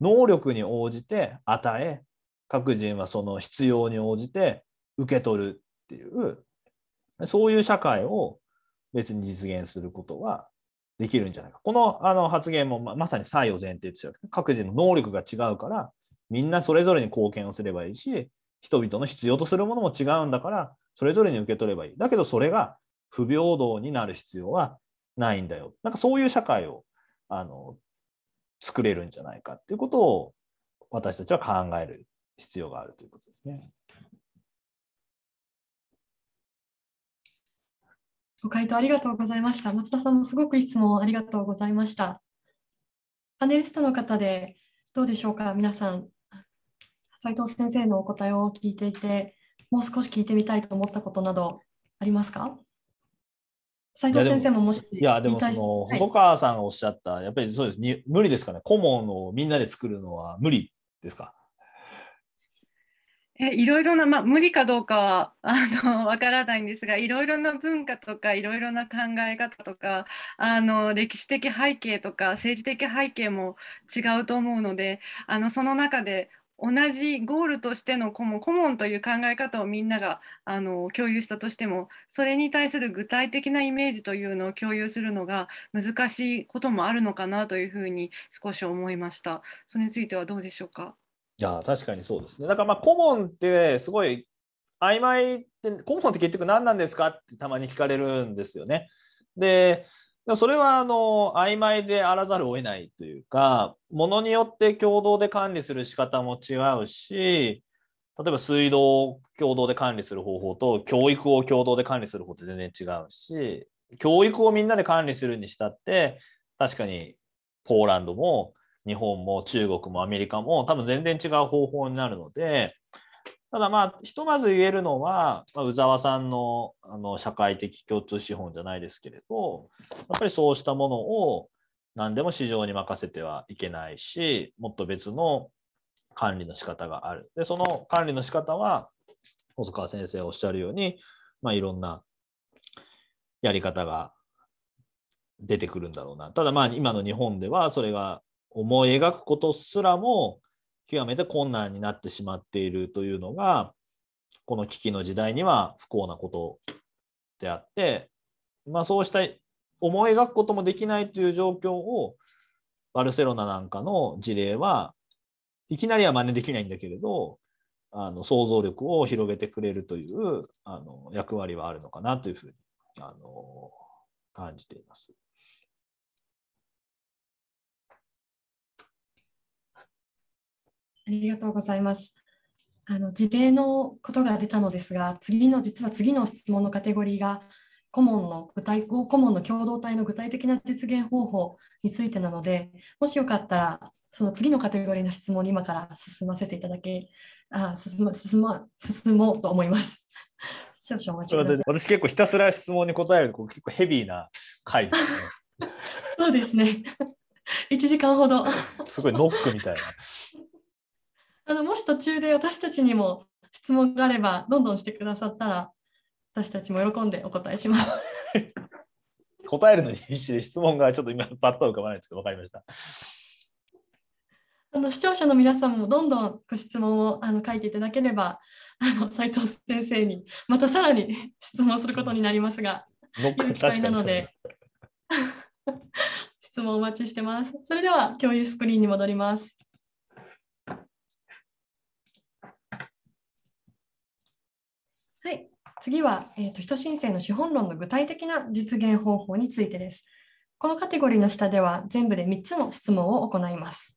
能力に応じて与え各人はその必要に応じて受け取るっていうそういう社会を別に実現することはできるんじゃないか。このあの発言もままさに差異を前提として各人の能力が違うからみんなそれぞれに貢献をすればいいし人々の必要とするものも違うんだからそれぞれに受け取ればいい。だけどそれが不平等になる必要はないんだよ。なんかそういう社会をあの作れるんじゃないかっていうことを私たちは考える必要があるということですね。ご回答ありがとうございました。松田さんもすごく質問ありがとうございました。パネリストの方でどうでしょうか、皆さん。斉藤先生のお答えを聞いていて、もう少し聞いてみたいと思ったことなどありますか斉藤先生ももしいやでもその、細川さんがおっしゃったやっぱりそうですに無理ですかね顧問をみんなで作るのは無理ですかえいろいろな、まあ、無理かどうかはあのわからないんですがいろいろな文化とかいろいろな考え方とかあの歴史的背景とか政治的背景も違うと思うのであのその中で同じゴールとしてのコモンコモンという考え方をみんながあの共有したとしてもそれに対する具体的なイメージというのを共有するのが難しいこともあるのかなというふうに少し思いました。それについてはどうでしょうかいや確かにそうですね。だからまあコモンってすごい曖昧ってコモンって結局何なんですかってたまに聞かれるんですよね。でそれはあの曖昧であらざるを得ないというか、ものによって共同で管理する仕方も違うし、例えば水道を共同で管理する方法と教育を共同で管理する方って全然違うし、教育をみんなで管理するにしたって、確かにポーランドも日本も中国もアメリカも多分全然違う方法になるので、ただまあ、ひとまず言えるのは、まあ、宇沢さんのあの社会的共通資本じゃないですけれど、やっぱりそうしたものを何でも市場に任せてはいけないし、もっと別の管理の仕方がある。で、その管理の仕方は、細川先生おっしゃるように、まあ、いろんなやり方が出てくるんだろうな。ただまあ、今の日本ではそれが思い描くことすらも極めて困難になってしまっているというのがこの危機の時代には不幸なことであって、まあ、そうした思い描くこともできないという状況をバルセロナなんかの事例はいきなりは真似できないんだけれどあの想像力を広げてくれるというあの役割はあるのかなというふうにあの感じています。ありがとうございます。あの事例のことが出たのですが、次の実は次の質問のカテゴリーが顧問の具体顧問の共同体の具体的な実現方法についてなので、もしよかったらその次のカテゴリーの質問に今から進ませていただけあ進ま進ま進もうと思います。少々お待ちください。私結構ひたすら質問に答えるこう結構ヘビーな回ですね。そうですね。1 時間ほど。すごいノックみたいな。あのもし途中で私たちにも質問があればどんどんしてくださったら私たちも喜んでお答えします。答えるのに必死で質問がちょっと今パッと浮かばないですけど分かりました。あの視聴者の皆さんもどんどんご質問をあの書いていただければあの斉藤先生にまたさらに質問することになりますが、僕 機会なので 質問お待ちしてます。それでは共有スクリーンに戻ります。はい、次は、えーと、人申請の資本論の具体的な実現方法についてです。このカテゴリーの下では全部で3つの質問を行います。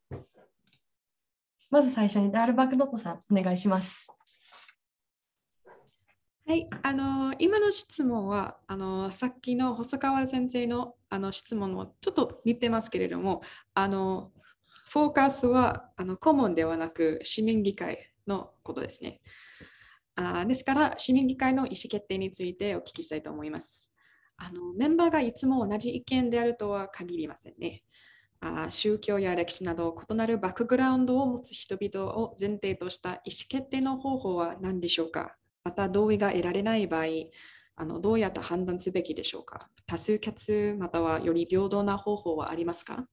まず最初にダールバックドットさん、お願いします。はい、あの今の質問はあのさっきの細川先生のあの質問もちょっと似てますけれどもあのフォーカスはあの顧問ではなく市民議会のことですね。あですから市民議会の意思決定についてお聞きしたいと思います。あのメンバーがいつも同じ意見であるとは限りませんね。あ宗教や歴史など異なるバックグラウンドを持つ人々を前提とした意思決定の方法は何でしょうかまた同意が得られない場合あのどうやって判断すべきでしょうか多数決またはより平等な方法はありますか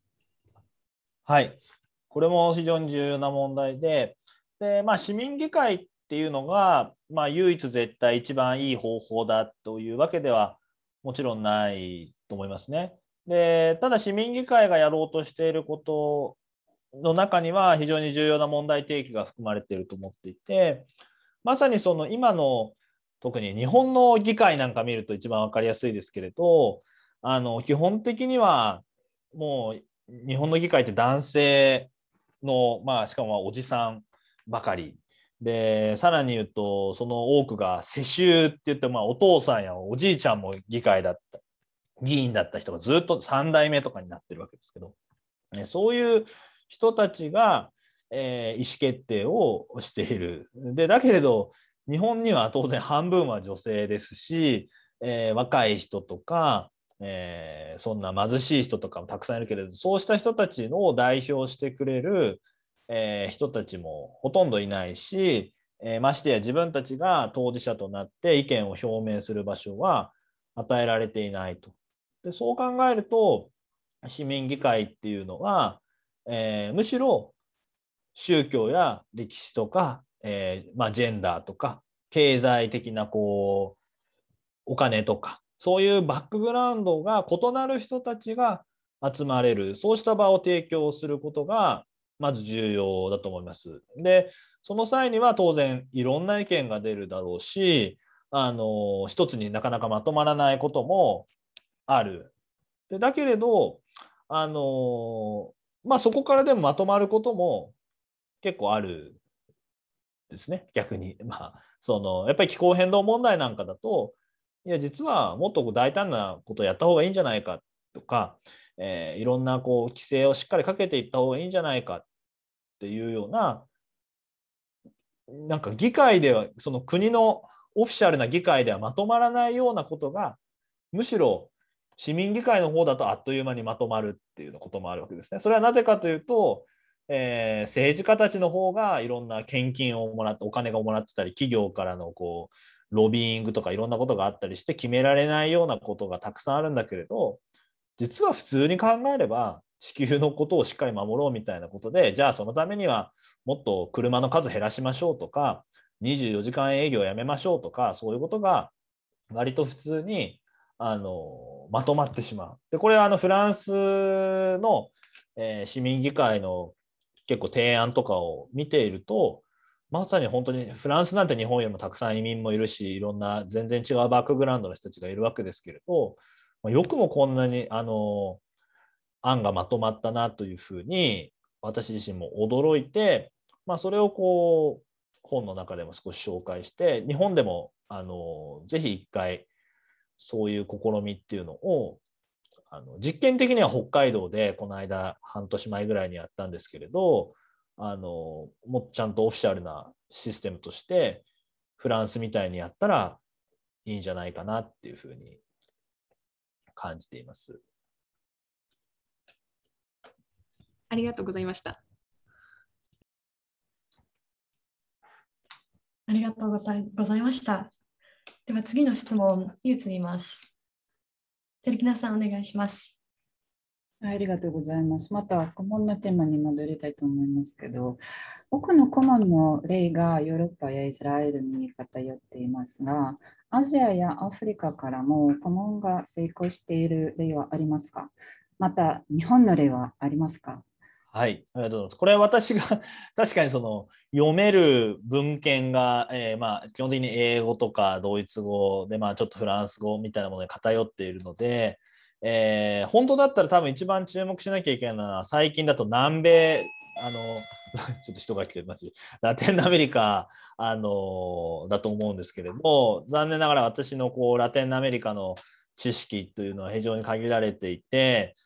はいこれも非常に重要な問題でで、まあ、市民議会っっていうのが、まあ、唯一絶対一番いい方法だというわけではもちろんないと思いますね。でただ市民議会がやろうとしていることの中には非常に重要な問題提起が含まれていると思っていてまさにその今の特に日本の議会なんか見ると一番分かりやすいですけれどあの基本的にはもう日本の議会って男性の、まあ、しかもおじさんばかりで、さらに言うと、その多くが世襲って言って、まあ、お父さんやおじいちゃんも議会だった、議員だった人がずっと3代目とかになってるわけですけど、ね、そういう人たちが、えー、意思決定をしている。で、だけれど、日本には当然半分は女性ですし、えー、若い人とか、えー、そんな貧しい人とかもたくさんいるけれどそうした人たちを代表してくれる、えー、人たちもほとんどいないし、えー、ましてや自分たちが当事者となって意見を表明する場所は与えられていないと。でそう考えると市民議会っていうのは、えー、むしろ宗教や歴史とか、えー、まあ、ジェンダーとか経済的なこうお金とかそういうバックグラウンドが異なる人たちが集まれるそうした場を提供することがまず重要だと思います。で、その際には当然いろんな意見が出るだろうし、あの一つになかなかまとまらないこともある。でだけれど、あのまあ、そこからでもまとまることも結構あるですね、逆に。まあ、そのやっぱり気候変動問題なんかだと、いや、実はもっと大胆なことやった方がいいんじゃないかとか、えー、いろんなこう規制をしっかりかけていった方がいいんじゃないかっていうようななんか議会ではその国のオフィシャルな議会ではまとまらないようなことがむしろ市民議会の方だとあっという間にまとまるっていうこともあるわけですね。それはなぜかというと、えー、政治家たちの方がいろんな献金をもらってお金がもらってたり企業からのこうロビーイングとかいろんなことがあったりして決められないようなことがたくさんあるんだけれど実は普通に考えれば地球のことをしっかり守ろうみたいなことでじゃあそのためにはもっと車の数減らしましょうとか24時間営業やめましょうとかそういうことが割と普通にあのまとまってしまう。でこれはあのフランスの、えー、市民議会の結構提案とかを見ているとまさに本当にフランスなんて日本よりもたくさん移民もいるしいろんな全然違うバックグラウンドの人たちがいるわけですけれど、まあ、よくもこんなにあの案がまとまったなというふうに私自身も驚いて、まあ、それをこう本の中でも少し紹介して日本でもあのぜひ一回そういう試みっていうのをあの実験的には北海道でこの間半年前ぐらいにやったんですけれどあのもっとちゃんとオフィシャルなシステムとしてフランスみたいにやったらいいんじゃないかなっていうふうに感じています。ありがとうございました。ありがとうございました。では次の質問に移ります。キ木さんお願いします。ありがとうございます。また顧問のテーマに戻りたいと思いますけど、多くの顧問の例がヨーロッパやイスラエルに偏っていますが、アジアやアフリカからも顧問が成功している例はありますかまた日本の例はありますかはい、ありがとうございます。これは私が 確かにその読める文献が、えー、まあ基本的に英語とかドイツ語で、まあ、ちょっとフランス語みたいなものに偏っているので、えー、本当だったら多分一番注目しなきゃいけないのは最近だと南米あの ちょっと人が来てる街ラテンアメリカあのだと思うんですけれども残念ながら私のこうラテンアメリカの知識というのは非常に限られていて。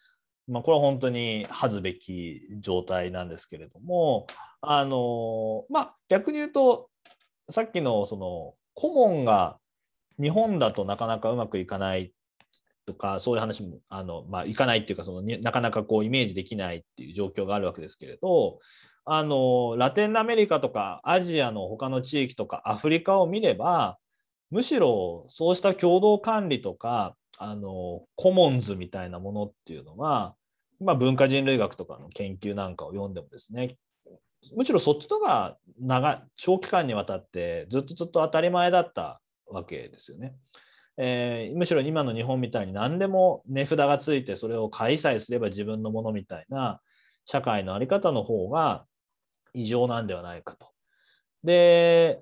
まあ、これは本当に恥ずべき状態なんですけれどもあの、まあ、逆に言うとさっきのその顧問が日本だとなかなかうまくいかないとかそういう話もあの、まあ、いかないっていうかそのなかなかこうイメージできないっていう状況があるわけですけれどあのラテンアメリカとかアジアの他の地域とかアフリカを見ればむしろそうした共同管理とかあのコモンズみたいなものっていうのは、まあ、文化人類学とかの研究なんかを読んでもですねむしろそっちとが長長期間にわたってずっとずっと当たり前だったわけですよね。えー、むしろ今の日本みたいに何でも値札がついてそれを開催すれば自分のものみたいな社会の在り方の方が異常なんではないかと。で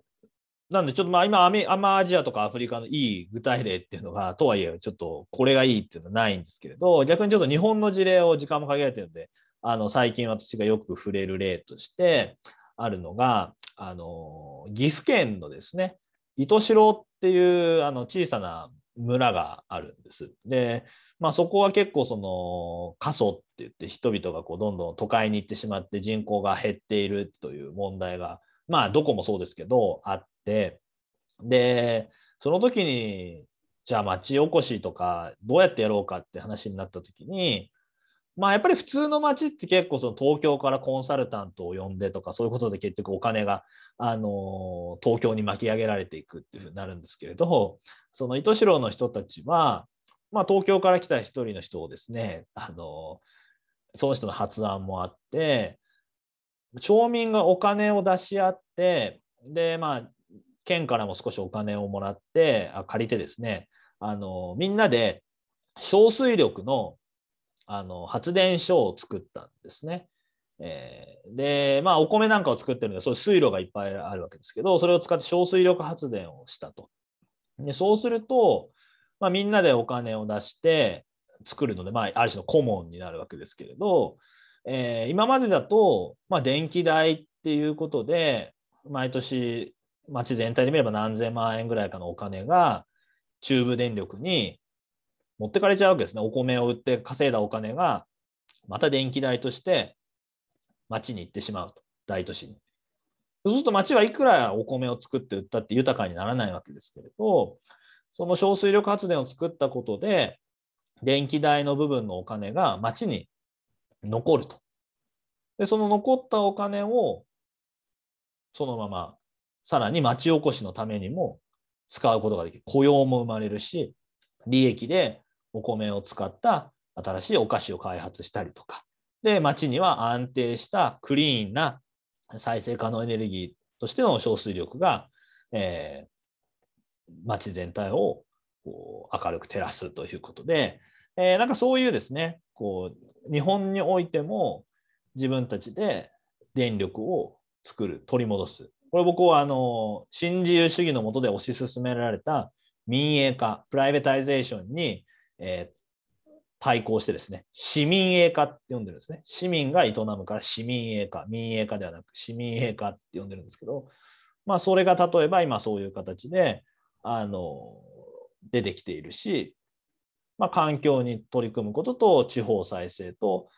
なんで、ちょっとまあ今アメ、アマアジアとかアフリカのいい具体例っていうのが、とはいえ、ちょっとこれがいいっていうのはないんですけれど、逆にちょっと日本の事例を時間も限られてるので、あの最近私がよく触れる例としてあるのが、あの岐阜県のですね、糸代っていうあの小さな村があるんです。で、まあ、そこは結構その過疎って言って人々がこうどんどん都会に行ってしまって人口が減っているという問題がまあ、どこもそうですけど、あって、で、その時に、じゃあ町おこしとかどうやってやろうかって話になった時に、まあやっぱり普通の町って結構その東京からコンサルタントを呼んでとかそういうことで結局お金が、あの東京に巻き上げられていくっていうふうになるんですけれどその糸代の人たちは、まあ、東京から来た一人の人をですね、あのその人の発案もあって町民がお金を出し合ってでまあ県からも少しお金をもらってあ借りてですねあのみんなで小水力のあの発電所を作ったんですね。えー、でまあお米なんかを作ってるのでそういう水路がいっぱいあるわけですけどそれを使って小水力発電をしたと。でそうすると、まあ、みんなでお金を出して作るので、まあ、ある種の顧問になるわけですけれど、えー、今までだと、まあ、電気代っていうことで、毎年、町全体で見れば何千万円ぐらいかのお金が、中部電力に持ってかれちゃうわけですね。お米を売って稼いだお金が、また電気代として町に行ってしまうと、大都市に。そうすると町はいくらお米を作って売ったって豊かにならないわけですけれど、その小水力発電を作ったことで、電気代の部分のお金が町に残ると。で、その残ったお金を、そのまま、さらに町おこしのためにも使うことができる。雇用も生まれるし、利益でお米を使った新しいお菓子を開発したりとか。で、町には安定したクリーンな再生可能エネルギーとしての消水力が、えー、町全体をこう明るく照らすということで、えー、なんかそういうですねこう日本においても自分たちで電力を作る取り戻すこれ僕はあの新自由主義の下で推し進められた民営化プライベタイゼーションに、えー、対抗してですね市民営化って呼んでるんですね市民が営むから市民営化民営化ではなく市民営化って呼んでるんですけど、まあ、それが例えば今そういう形であの出てきているしまあ、環境に取り組むことと地方再生と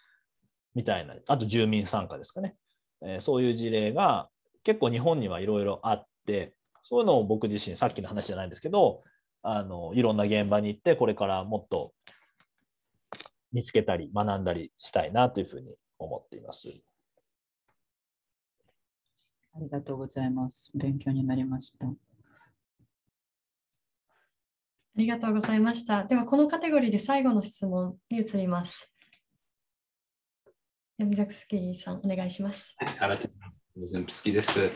みたいなあと住民参加ですかね、えー、そういう事例が結構日本にはいろいろあってそういうのを僕自身さっきの話じゃないんですけどあのいろんな現場に行ってこれからもっと見つけたり学んだりしたいなというふうに思っています。ありがとうございます。勉強になりました。ありがとうございました。では、このカテゴリーで最後の質問に移ります。ヤミザクスキーさん、お願いします。はい、改めて、ゼンプスキーです。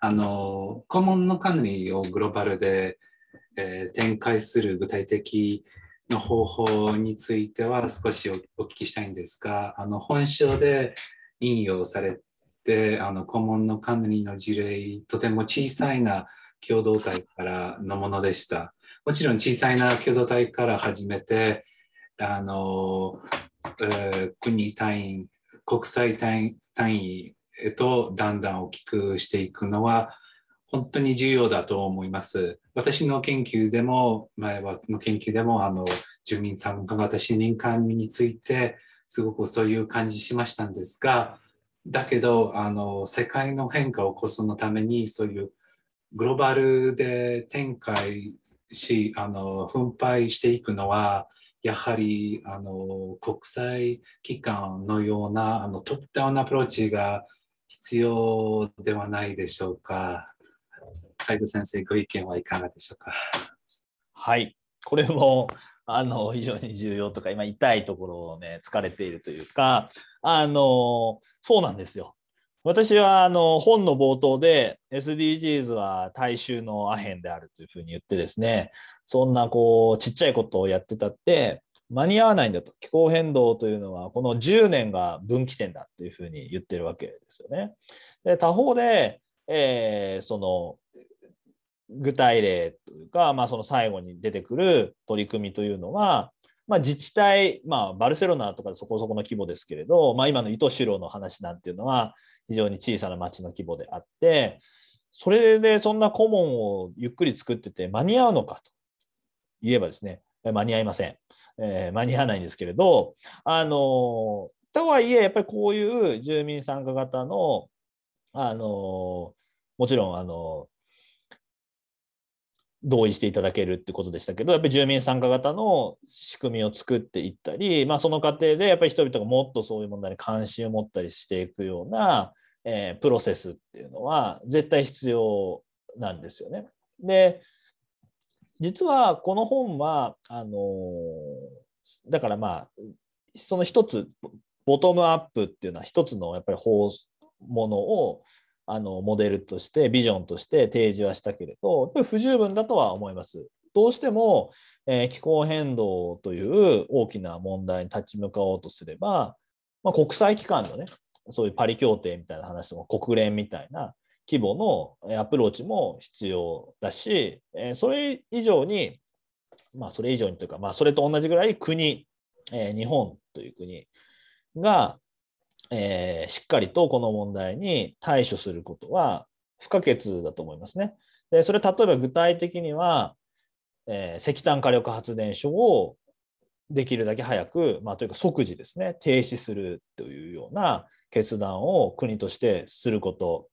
あの、顧問の管理をグローバルで、えー、展開する具体的の方法については少しお聞きしたいんですが、あの、本書で引用されて、あの、顧問の管理の事例、とても小さいな、うん共同体からのものでした。もちろん小さいな共同体から始めて、あの、えー、国単位、国際単位へとだんだん大きくしていくのは、本当に重要だと思います。私の研究でも、前はの研究でも、あの、住民参加型市民管理について、すごくそういう感じしましたんですが、だけど、あの、世界の変化を起こすのために、そういうグローバルで展開し、あの、分配していくのは、やはり、あの、国際機関のような、あの、トップダウンアプローチが必要ではないでしょうか。斉藤先生、ご意見はいかがでしょうか。はい、これもあの非常に重要とか、今、痛いところをね、疲れているというか、あのそうなんですよ。私はあの本の冒頭で SDGs は大衆のアヘンであるというふうに言ってですねそんなこうちっちゃいことをやってたって間に合わないんだと気候変動というのはこの10年が分岐点だというふうに言ってるわけですよね。で他方で、えー、その具体例というか、まあ、その最後に出てくる取り組みというのはまあ、自治体、まあ、バルセロナとかそこそこの規模ですけれど、まあ、今の糸四郎の話なんていうのは非常に小さな町の規模であってそれでそんな顧問をゆっくり作ってて間に合うのかと言えばですね間に合いません、えー、間に合わないんですけれどあのとはいえやっぱりこういう住民参加型のあのもちろんあの同意していただけるってことでしたけどやっぱり住民参加型の仕組みを作っていったり、まあ、その過程でやっぱり人々がもっとそういう問題に関心を持ったりしていくような、えー、プロセスっていうのは絶対必要なんですよね。で実はこの本はあのー、だからまあその一つボトムアップっていうのは一つのやっぱりものをあのモデルとしてビジョンとして提示はしたけれどやっぱり不十分だとは思います。どうしても、えー、気候変動という大きな問題に立ち向かおうとすれば、まあ、国際機関のねそういうパリ協定みたいな話とか国連みたいな規模のアプローチも必要だし、えー、それ以上にまあそれ以上にというか、まあ、それと同じぐらい国、えー、日本という国がえー、しっかりとこの問題に対処することは不可欠だと思いますね。でそれ例えば具体的には、えー、石炭火力発電所をできるだけ早く、まあ、というか即時ですね停止するというような決断を国としてすること、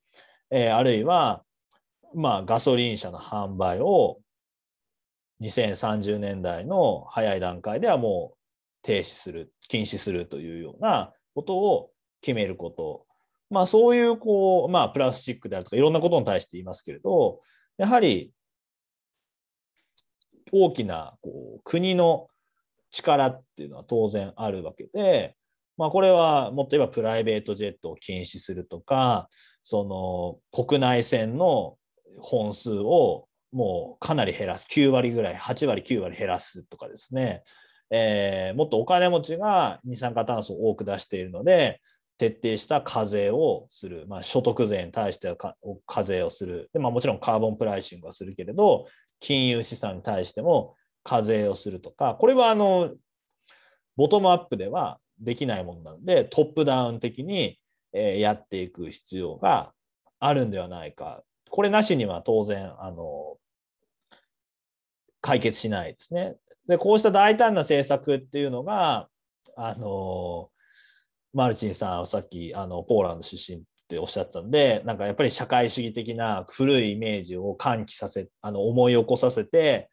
えー、あるいは、まあ、ガソリン車の販売を2030年代の早い段階ではもう停止する禁止するというようなことを決めること、まあ、そういうこう、まあ、プラスチックであるとかいろんなことに対して言いますけれどやはり大きなこう国の力っていうのは当然あるわけで、まあ、これはもっと言えばプライベートジェットを禁止するとかその国内線の本数をもうかなり減らす9割ぐらい8割9割減らすとかですね、えー、もっとお金持ちが二酸化炭素を多く出しているので徹底した課税をする、まあ、所得税に対しては課税をするで、まあ、もちろんカーボンプライシングはするけれど金融資産に対しても課税をするとかこれはあのボトムアップではできないものなのでトップダウン的にやっていく必要があるんではないかこれなしには当然あの解決しないですね。でこうした大胆な政策っていうのがあのマルチンさん、はさっきあのポーランド出身っておっしゃったんで、なんかやっぱり社会主義的な古いイメージを喚起させ、あの思い起こさせて、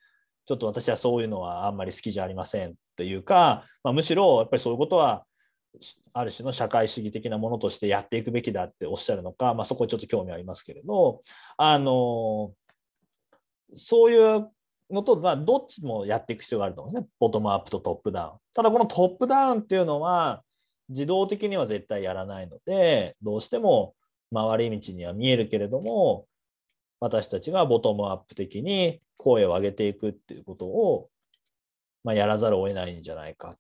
ちょっと私はそういうのはあんまり好きじゃありませんっていうか、まあ、むしろやっぱりそういうことは、ある種の社会主義的なものとしてやっていくべきだっておっしゃるのか、まあ、そこちょっと興味ありますけれど、あのそういうのと、まあ、どっちもやっていく必要があると思うんですね、ボトムアップとトップダウン。ただ、このトップダウンっていうのは、自動的には絶対やらないのでどうしても回り道には見えるけれども私たちがボトムアップ的に声を上げていくっていうことを、まあ、やらざるを得ないんじゃないか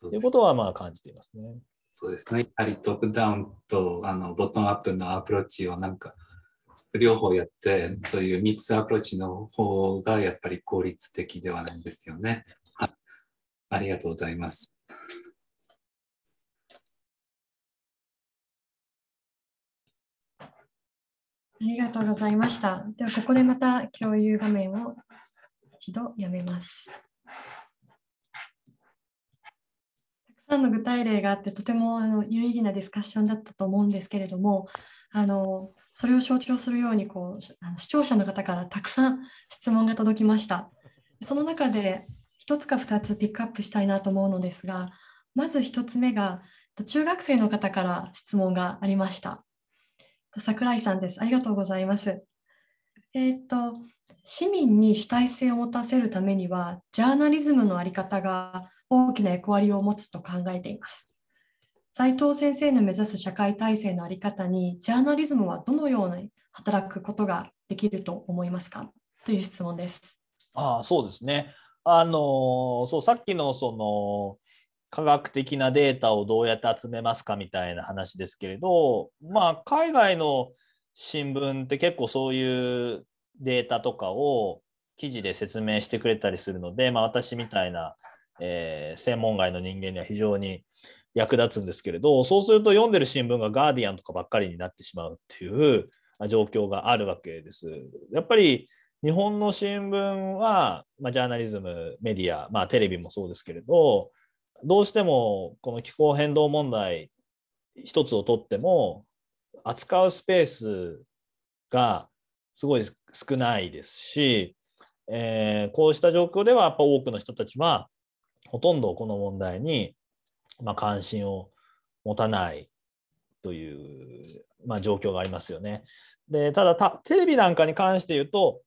ということはまあ感じていますね。そうですね。やはりトップダウンとあのボトムアップのアプローチをなんか両方やって、そういうミックスアプローチの方がやっぱり効率的ではないんですよね。ありがとうございます。ありがとうございました。では、ここでまた共有画面を一度やめます。たくさんの具体例があって、とてもあの有意義なディスカッションだったと思うんですけれども、あのそれを象徴するようにこうあの視聴者の方からたくさん質問が届きました。その中で1つか2つピックアップしたいなと思うのですが、まず1つ目が中学生の方から質問がありました。桜井さんです。ありがとうございます。えー、っと市民に主体性を持たせるためにはジャーナリズムの在り方が大きな役割を持つと考えています。斉藤先生の目指す社会体制の在り方にジャーナリズムはどのように働くことができると思いますかという質問です。あそうですねあのそうさっきのその科学的なデータをどうやって集めますかみたいな話ですけれど、まあ、海外の新聞って結構そういうデータとかを記事で説明してくれたりするので、まあ、私みたいな、えー、専門外の人間には非常に役立つんですけれどそうすると読んでる新聞がガーディアンとかばっかりになってしまうっていう状況があるわけです。やっぱり日本の新聞は、まあ、ジャーナリズムメディア、まあ、テレビもそうですけれどどうしてもこの気候変動問題一つをとっても扱うスペースがすごい少ないですし、えー、こうした状況ではやっぱ多くの人たちはほとんどこの問題に、まあ、関心を持たないという、まあ、状況がありますよね。でただテレビなんかに関して言うと、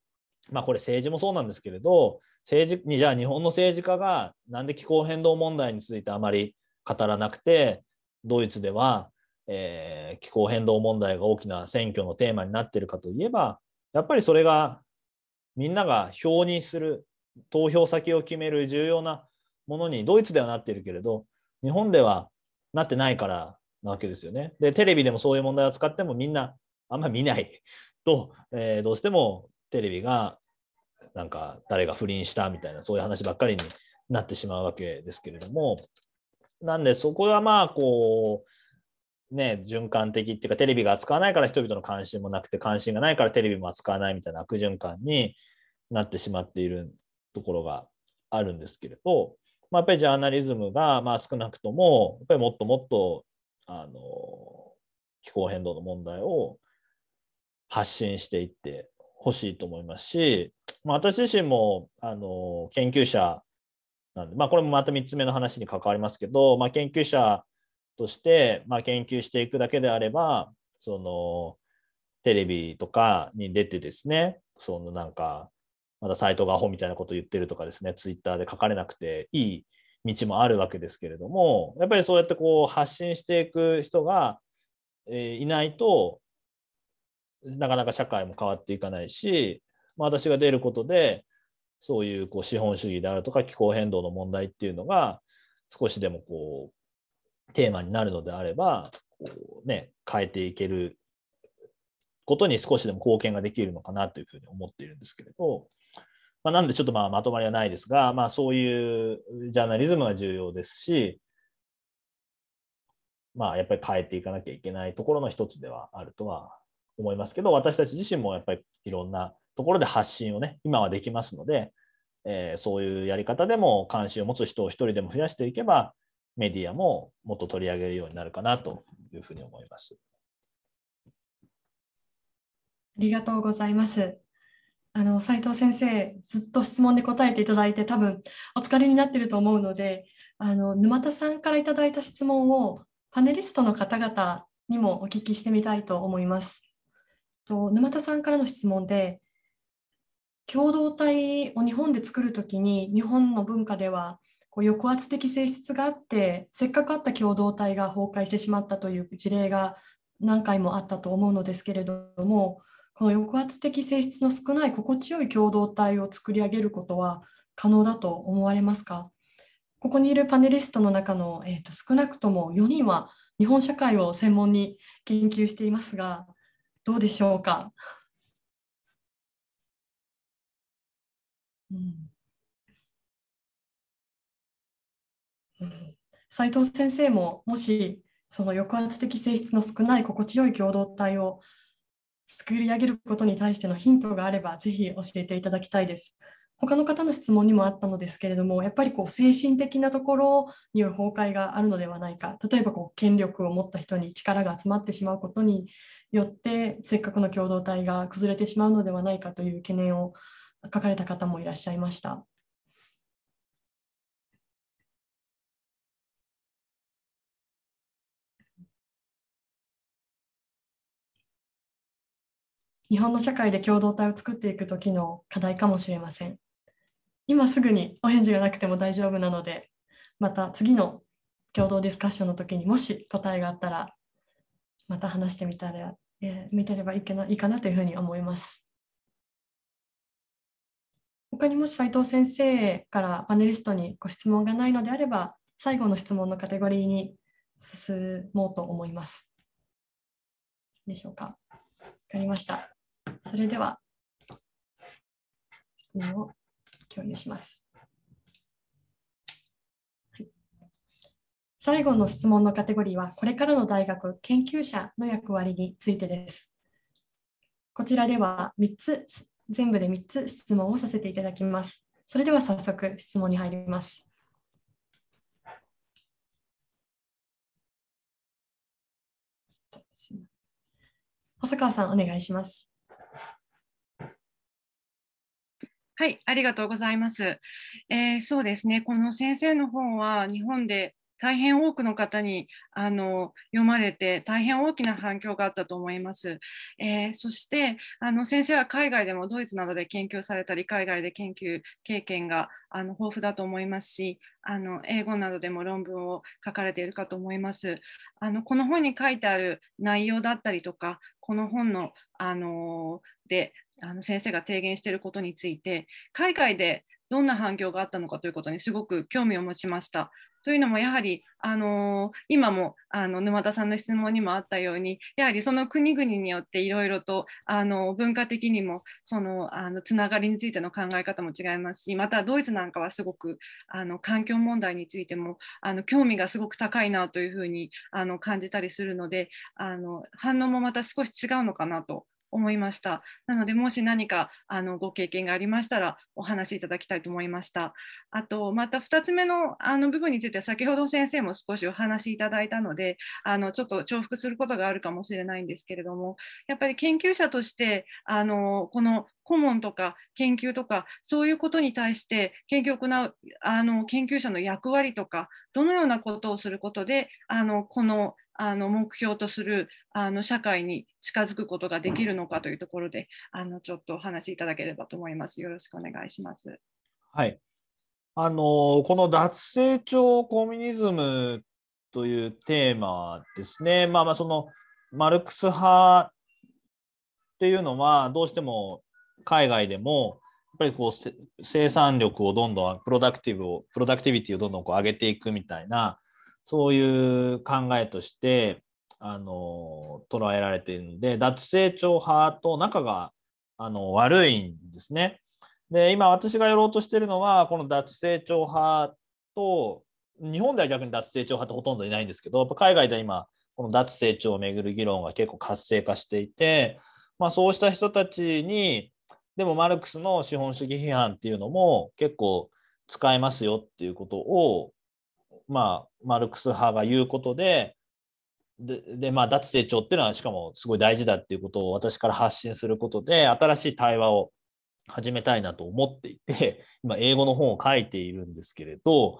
まあ、これ政治もそうなんですけれど政治にじゃあ日本の政治家がなんで気候変動問題についてあまり語らなくてドイツでは、えー、気候変動問題が大きな選挙のテーマになっているかといえばやっぱりそれがみんなが票にする投票先を決める重要なものにドイツではなっているけれど日本ではなってないからなわけですよね。でテレビでもそういう問題を扱ってもみんなあんま見ないと、えー、どうしてもテレビがなんか誰が不倫したみたいなそういう話ばっかりになってしまうわけですけれどもなんでそこはまあこうね循環的っていうかテレビが扱わないから人々の関心もなくて関心がないからテレビも扱わないみたいな悪循環になってしまっているところがあるんですけれど、まあ、やっぱりジャーナリズムがまあ少なくともやっぱりもっともっとあの気候変動の問題を発信していって欲しいと思いますし、まあ、私自身もあの研究者なんで、まあ、これもまた3つ目の話に関わりますけど、まあ、研究者として、まあ、研究していくだけであればそのテレビとかに出てですねそのなんかまだサイトがアホみたいなこと言ってるとかですねツイッターで書かれなくていい道もあるわけですけれどもやっぱりそうやってこう発信していく人が、えいないとなかなか社会も変わっていかないし、まあ、私が出ることでそういうこう資本主義であるとか気候変動の問題っていうのが少しでもこうテーマになるのであればこう、ね、変えていけることに少しでも貢献ができるのかなというふうに思っているんですけれど、まあ、なのでちょっとまあまとまりはないですが、まあ、そういうジャーナリズムが重要ですし、まあ、やっぱり変えていかなきゃいけないところの一つではあるとは思いますけど、私たち自身もやっぱりいろんなところで発信をね、今はできますので、えー、そういうやり方でも関心を持つ人を1人でも増やしていけば、メディアももっと取り上げるようになるかなというふうに思います。ありがとうございます。あの斉藤先生、ずっと質問で答えていただいて、多分お疲れになってると思うので、あの沼田さんからいただいた質問をパネリストの方々にもお聞きしてみたいと思います。と沼田さんからの質問で共同体を日本で作る時に日本の文化ではこう抑圧的性質があってせっかくあった共同体が崩壊してしまったという事例が何回もあったと思うのですけれどもこの抑圧的性質の少ない心地よい共同体を作り上げることは可能だと思われますかここにいるパネリストの中の、えーと、と少なくとも4人は日本社会を専門に研究していますがどうでしょうか。うん斉藤先生ももしその抑圧的性質の少ない心地よい共同体を作り上げることに対してのヒントがあればぜひ教えていただきたいです。他の方の質問にもあったのですけれどもやっぱりこう精神的なところによる崩壊があるのではないか例えばこう権力を持った人に力が集まってしまうことによってせっかくの共同体が崩れてしまうのではないかという懸念を書かれた方もいらっしゃいました。日本の社会で共同体を作っていく時の課題かもしれません。今すぐにお返事がなくても大丈夫なので、また次の共同ディスカッションの時にもし答えがあったら、また話してみたら、えー、見てればいけないいかなというふうに思います。他にもし斉藤先生からパネリストにご質問がないのであれば、最後の質問のカテゴリーに進もうと思います。でしょうか。わかりました。それでは、質問を共有します。最後の質問のカテゴリーは、これからの大学研究者の役割についてです。こちらでは3つ、全部で3つ質問をさせていただきます。それでは早速質問に入ります。細川さん、お願いします。はい、ありがとうございます。えー、そうですね、この先生の本は日本で大変多くの方にあの読まれて大変大きな反響があったと思います。えー、そしてあの先生は海外でもドイツなどで研究されたり海外で研究経験があの豊富だと思いますしあの英語などでも論文を書かれているかと思います。あのこの本に書いてある内容だったりとかこの本のあのであの先生が提言していることについて海外でどんな反響があったのかということにすごく興味を持ちました。というのもやはり、あのー、今もあの沼田さんの質問にもあったようにやはりその国々によっていろいろと、あの文化的にもそのあのつながりについての考え方も違いますしまたドイツなんかはすごくあの環境問題についてもあの興味がすごく高いなというふうにあの感じたりするのであの反応もまた少し違うのかなと思いました。なので、もし何かあのご経験がありましたら、お話しいただきたいと思いました。あと、また2つ目のあの部分については、先ほど先生も少しお話しいただいたので、あのちょっと重複することがあるかもしれないんですけれども、やっぱり研究者として、あのこの顧問とか研究とかそういうことに対して研究を行うあの研究者の役割とかどのようなことをすることであのこのあの目標とするあの社会に近づくことができるのかというところであのちょっとお話しいただければと思います。よろしくお願いします。はい、あのこの脱成長コミュニズムというテーマですね。まあ、まあそのマルクス派っていうのはどうしても海外でもやっぱりこう生産力をどんどんプロダクティブをプロダクティビティをどんどんこう上げていくみたいなそういう考えとしてあの捉えられているので脱成長派と仲があの悪いんですね。で今私がやろうとしているのはこの脱成長派と日本では逆に脱成長派ってほとんどいないんですけど海外では今この脱成長をめぐる議論が結構活性化していて、まあ、そうした人たちにでもマルクスの資本主義批判っていうのも結構使えますよっていうことをまあ、マルクス派が言うことで、で、でまあ、脱成長っていうのは、しかもすごい大事だっていうことを私から発信することで、新しい対話を始めたいなと思っていて、今、英語の本を書いているんですけれど、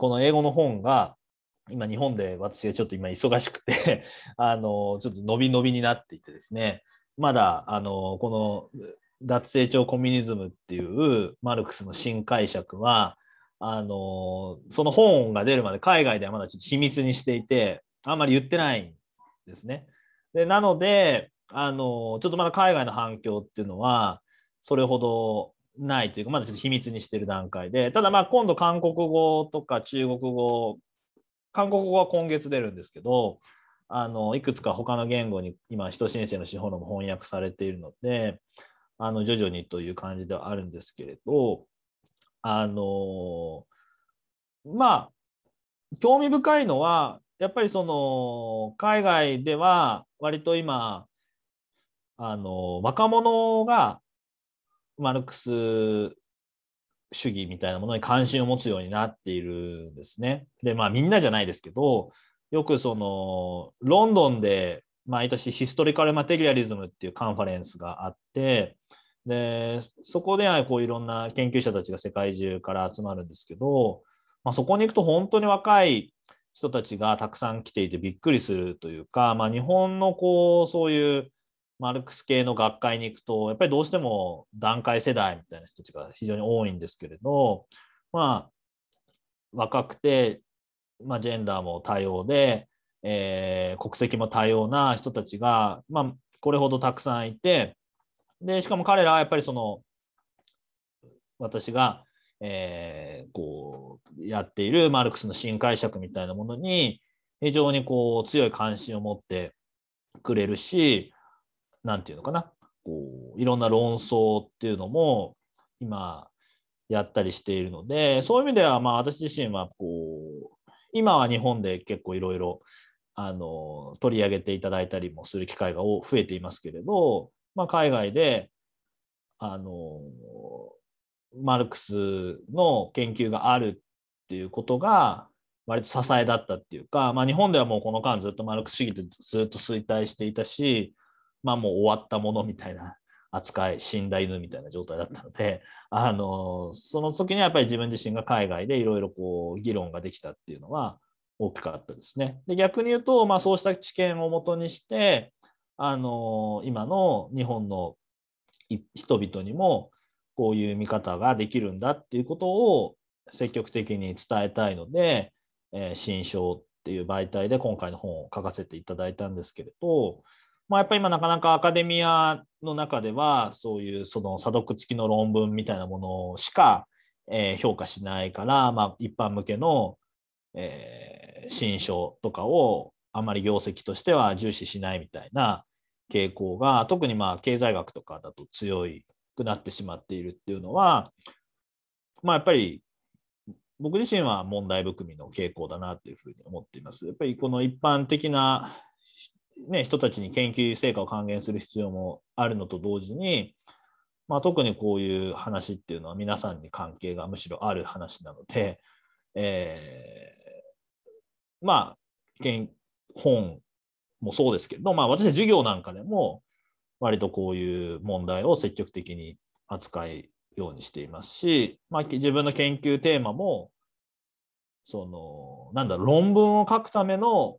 この英語の本が、今、日本で私がちょっと今忙しくて あの、ちょっと伸び伸びになっていてですね、まだ、あの、この脱成長コミュニズムっていうマルクスの新解釈は、あのその本が出るまで海外ではまだちょっと秘密にしていてあんまり言ってないんですね。でなのであのちょっとまだ海外の反響っていうのはそれほどないというかまだちょっと秘密にしてる段階でただまあ今度韓国語とか中国語韓国語は今月出るんですけどあのいくつか他の言語に今人申請の資法論も翻訳されているのであの徐々にという感じではあるんですけれどあのまあ興味深いのはやっぱりその海外では割と今あの若者がマルクス主義みたいなものに関心を持つようになっているんですね。でまあみんなじゃないですけどよくそのロンドンで毎年ヒストリカル・マテリアリズムっていうカンファレンスがあってで、そこでこういろんな研究者たちが世界中から集まるんですけど、まあ、そこに行くと本当に若い人たちがたくさん来ていてびっくりするというか、まあ、日本のこうそういうマルクス系の学会に行くとやっぱりどうしても団塊世代みたいな人たちが非常に多いんですけれど、まあ、若くて、まあ、ジェンダーも多様で、えー、国籍も多様な人たちが、まあ、これほどたくさんいてで、しかも彼らはやっぱりその、私が、えー、こう、やっているマルクスの新解釈みたいなものに、非常にこう、強い関心を持ってくれるし、なんていうのかな、こう、いろんな論争っていうのも、今、やったりしているので、そういう意味では、まあ、私自身は、こう、今は日本で結構いろいろ、あの、取り上げていただいたりもする機会が増えていますけれど、まあ、海外であのマルクスの研究があるっていうことが割と支えだったっていうか、まあ、日本ではもうこの間ずっとマルクス主義ってずっと衰退していたし、まあ、もう終わったものみたいな扱い死んだ犬みたいな状態だったのであのその時にやっぱり自分自身が海外でいろいろこう議論ができたっていうのは大きかったですね。で逆に言うと、まあ、そうした知見をもとにしてあの今の日本の人々にもこういう見方ができるんだっていうことを積極的に伝えたいので「えー、新書」っていう媒体で今回の本を書かせていただいたんですけれど、まあ、やっぱり今なかなかアカデミアの中ではそういうその査読付きの論文みたいなものしか、え評価しないから、まあ、一般向けの、えー、新書とかをあまり業績としては重視しないみたいな傾向が特にまあ経済学とかだと強くなってしまっているっていうのは、まあ、やっぱり僕自身は問題含みの傾向だなというふうに思っています。やっぱりこの一般的な、ね、人たちに研究成果を還元する必要もあるのと同時に、まあ、特にこういう話っていうのは皆さんに関係がむしろある話なので、えー、まあ本もそうですけど、まあ、私は授業なんかでも割とこういう問題を積極的に扱うようにしていますし、まあ、自分の研究テーマもそのなんだ論文を書くための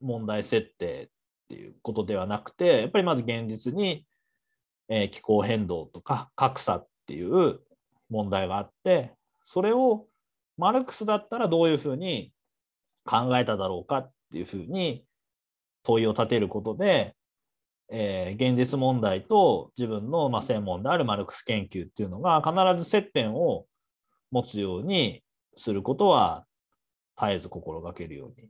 問題設定っていうことではなくてやっぱりまず現実に、えー、気候変動とか格差っていう問題があってそれをマルクスだったらどういうふうに考えただろうかっていうふうに問いを立てることで、えー、現実問題と自分の、まあ、専門であるマルクス研究っていうのが必ず接点を持つようにすることは絶えず心がけるように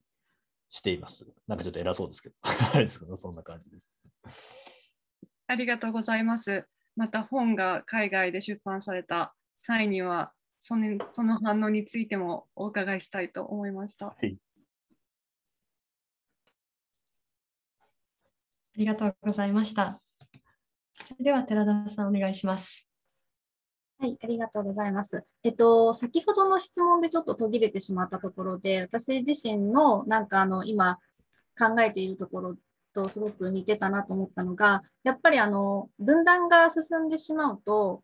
しています。なんかちょっと偉そうですけど、あれですけど、そんな感じです。ありがとうございます。また本が海外で出版された際にはその、その反応についてもお伺いしたいと思いました。はいりがとうございました。それでは寺田さんお願いします。はい、ありがとうございます。えっと、先ほどの質問でちょっと途切れてしまったところで、私自身のなんかあの今考えているところとすごく似てたなと思ったのが、やっぱりあの分断が進んでしまうと、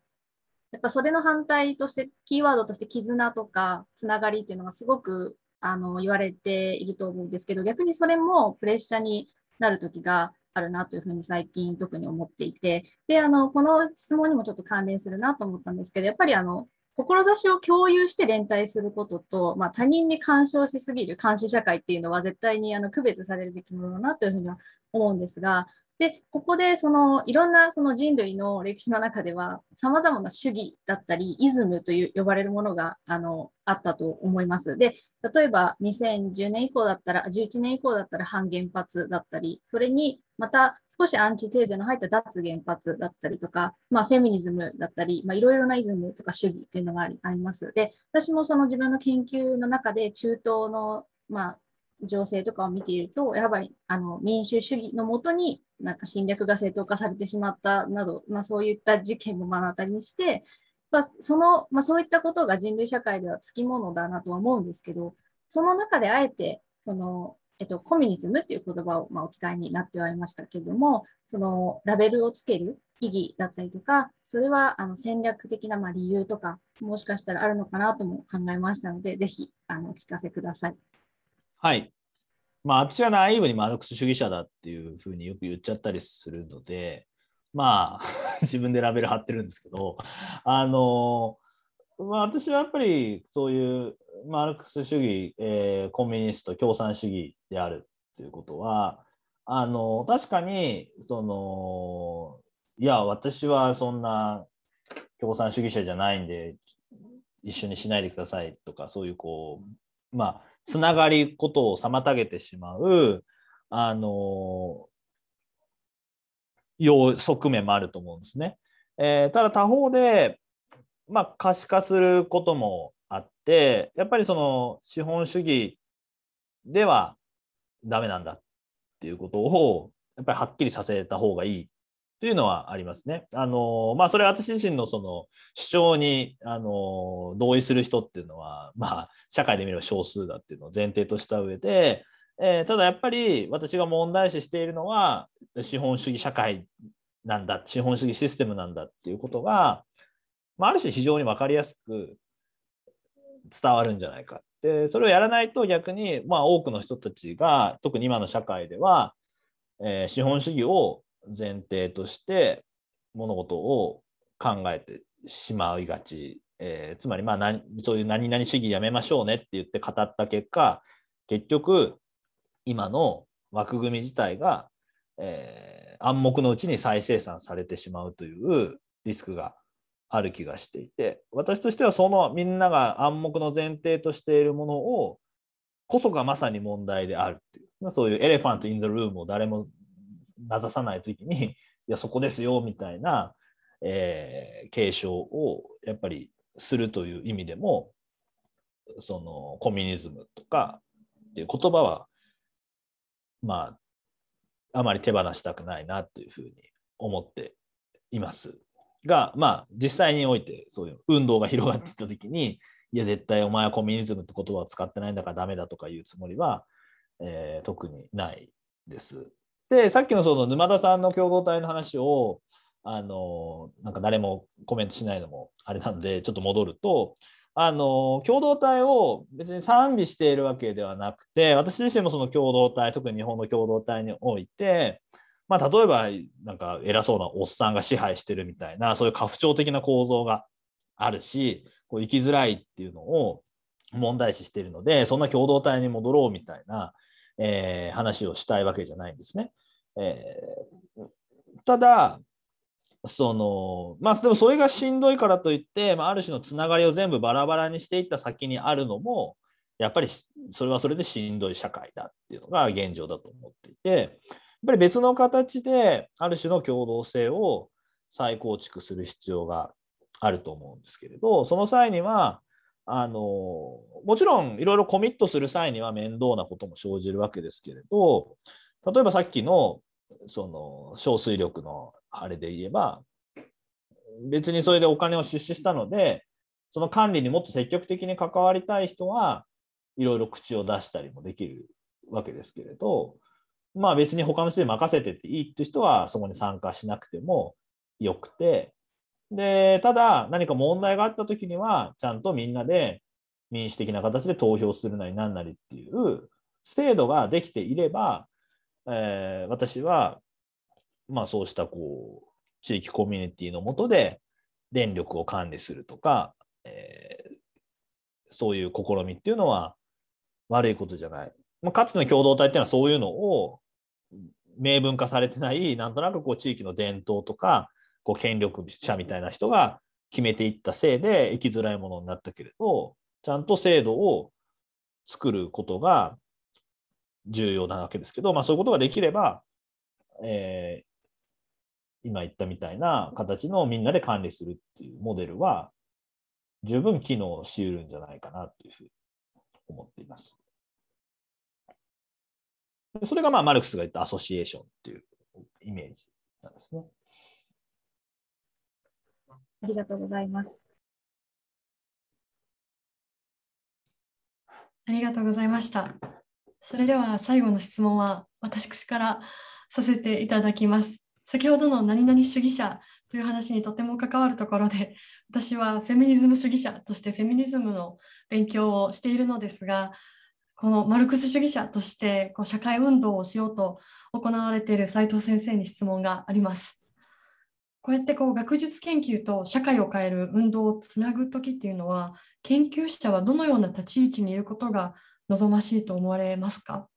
やっぱそれの反対として、キーワードとして絆とかつながりっていうのがすごくあの言われていると思うんですけど、逆にそれもプレッシャーになる時があるなというふうに最近特に思っていて、で、あの、この質問にもちょっと関連するなと思ったんですけど、やっぱりあの、志を共有して連帯することと、まあ、他人に干渉しすぎる監視社会っていうのは絶対にあの区別されるべきものだなというふうには思うんですが、でここでそのいろんなその人類の歴史の中ではさまざまな主義だったりイズムという呼ばれるものがあのあったと思います。で例えば2010年以降だったら11年以降だったら反原発だったりそれにまた少しアンチテーゼの入った脱原発だったりとか、まあ、フェミニズムだったり、まあ、いろいろなイズムとか主義っていうのがありあります。で、私もその自分の研究の中で中東の、まあ、情勢とかを見ていると、やはりあの民主主義のもとになんか侵略が正当化されてしまったなど、まあ、そういった事件も目の当たりにして、まあそのまあ、そういったことが人類社会ではつきものだなとは思うんですけど、その中であえてそのえっと、コミュニズムという言葉を、まあ、お使いになってはいましたけれども、そのラベルをつける意義だったりとか、それはあの戦略的なまあ理由とか、もしかしたらあるのかなとも考えましたので、ぜひあのお聞かせください。はい。まあ、私はナイーブにマルクス主義者だっていうふうによく言っちゃったりするので、まあ、自分でラベル貼ってるんですけど、あの、まあ、私はやっぱりそういうマルクス主義、えー、コンミュニスト共産主義であるっていうことはあの確かにそのいや私はそんな共産主義者じゃないんで一緒にしないでくださいとかそういうこうまあつながりことを妨げてしまうあの要側面もあると思うんですね。えー、ただ他方でまあ、可視化することもあってやっぱりその資本主義ではダメなんだっていうことをやっぱりはっきりさせた方がいいというのはありますね。あのまあ、それは私自身のその主張にあの同意する人っていうのは、まあ、社会で見れば少数だっていうのを前提とした上で、えー、ただやっぱり私が問題視しているのは資本主義社会なんだ資本主義システムなんだっていうことがまあ、ある種非常に分かりやすく伝わるんじゃないか。でそれをやらないと逆に、まあ、多くの人たちが特に今の社会では、えー、資本主義を前提として物事を考えてしまいがち、えー、つまりまあ何そういう何々主義やめましょうねって言って語った結果結局今の枠組み自体が、えー、暗黙のうちに再生産されてしまうというリスクがある気がしていて私としてはそのみんなが暗黙の前提としているものをこそがまさに問題であるっていうそういうエレファント・イン・ザ・ルームを誰もなざさない時にいやそこですよみたいな、えー、継承をやっぱりするという意味でもそのコミュニズムとかっていう言葉はまああまり手放したくないなというふうに思っています。が、まあ、実際においてそういう運動が広がっていった時にいや絶対お前はコミュニズムって言葉を使ってないんだからダメだとかいうつもりは、えー、特にないです。でさっきのその沼田さんの共同体の話をあのなんか誰もコメントしないのもあれなんでちょっと戻るとあの共同体を別に賛美しているわけではなくて私自身もその共同体特に日本の共同体においてまあ、例えばなんか偉そうなおっさんが支配してるみたいなそういう家父長的な構造があるしこう生きづらいっていうのを問題視しているのでそんな共同体に戻ろうみたいな、えー、話をしたいわけじゃないんですね。えー、ただそのまあでもそれがしんどいからといって、まあ、ある種のつながりを全部バラバラにしていった先にあるのもやっぱりそれはそれでしんどい社会だっていうのが現状だと思っていて。ぱり別の形である種の共同性を再構築する必要があると思うんですけれどその際にはあのもちろんいろいろコミットする際には面倒なことも生じるわけですけれど例えばさっきのその小水力のあれで言えば別にそれでお金を出資したのでその管理にもっと積極的に関わりたい人はいろいろ口を出したりもできるわけですけれどまあ別に他の人に任せてっていいっていう人はそこに参加しなくてもよくて、で、ただ何か問題があった時には、ちゃんとみんなで民主的な形で投票するなりなんなりっていう制度ができていれば、えー、私は、まあそうしたこう、地域コミュニティのもとで電力を管理するとか、えー、そういう試みっていうのは悪いことじゃないまあ、かつての共同体っていうのはそういうのを明文化されてないなんとなくこう地域の伝統とかこう権力者みたいな人が決めていったせいで生きづらいものになったけれどちゃんと制度を作ることが重要なわけですけど、まあ、そういうことができれば、えー、今言ったみたいな形のみんなで管理するっていうモデルは十分機能しうるんじゃないかなというふうに思っています。それがまあマルクスが言ったアソシエーションっていうイメージなんですね。ありがとうございます。ありがとうございました。それでは最後の質問は私からさせていただきます。先ほどの何々主義者という話にとても関わるところで私はフェミニズム主義者としてフェミニズムの勉強をしているのですがこのマルクス主義者としてこう社会運動をしようと行われている斉藤先生に質問があります。こうやってこう学術研究と社会を変える運動をつなぐ時っていうのは研究者はどのような立ち位置にいることが望ましいと思われますか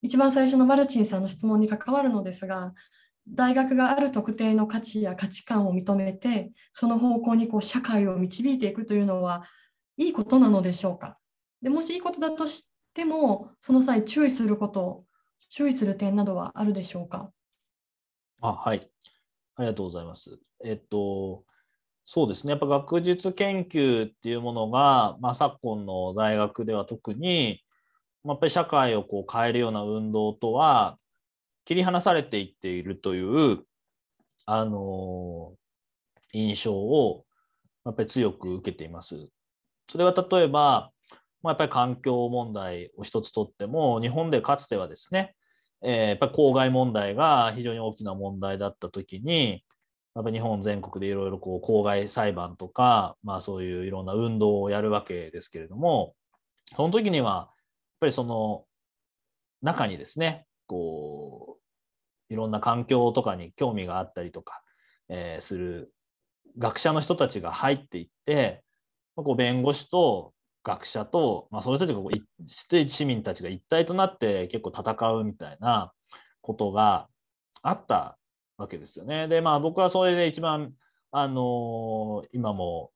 一番最初のマルチンさんの質問に関わるのですが大学がある特定の価値や価値観を認めてその方向にこう社会を導いていくというのはいいことなのでしょうかでもしいいことだとしてもその際注意すること注意する点などはあるでしょうかあはいありがとうございます。えっとそうですねやっぱ学術研究っていうものが、まあ、昨今の大学では特に、まあ、やっぱり社会をこう変えるような運動とは切り離されていっているというあの印象をやっぱり強く受けています。それは例えばまあ、やっぱり環境問題を一つとっても日本でかつてはですね、えー、やっぱり公害問題が非常に大きな問題だった時にやっぱ日本全国でいろいろこう公害裁判とか、まあ、そういういろんな運動をやるわけですけれどもその時にはやっぱりその中にですねこういろんな環境とかに興味があったりとか、えー、する学者の人たちが入っていって、まあ、こう弁護士と学者と、まあ、その人たちがこう市民たちが一体となって結構戦うみたいなことがあったわけですよね。でまあ僕はそれで一番あの今も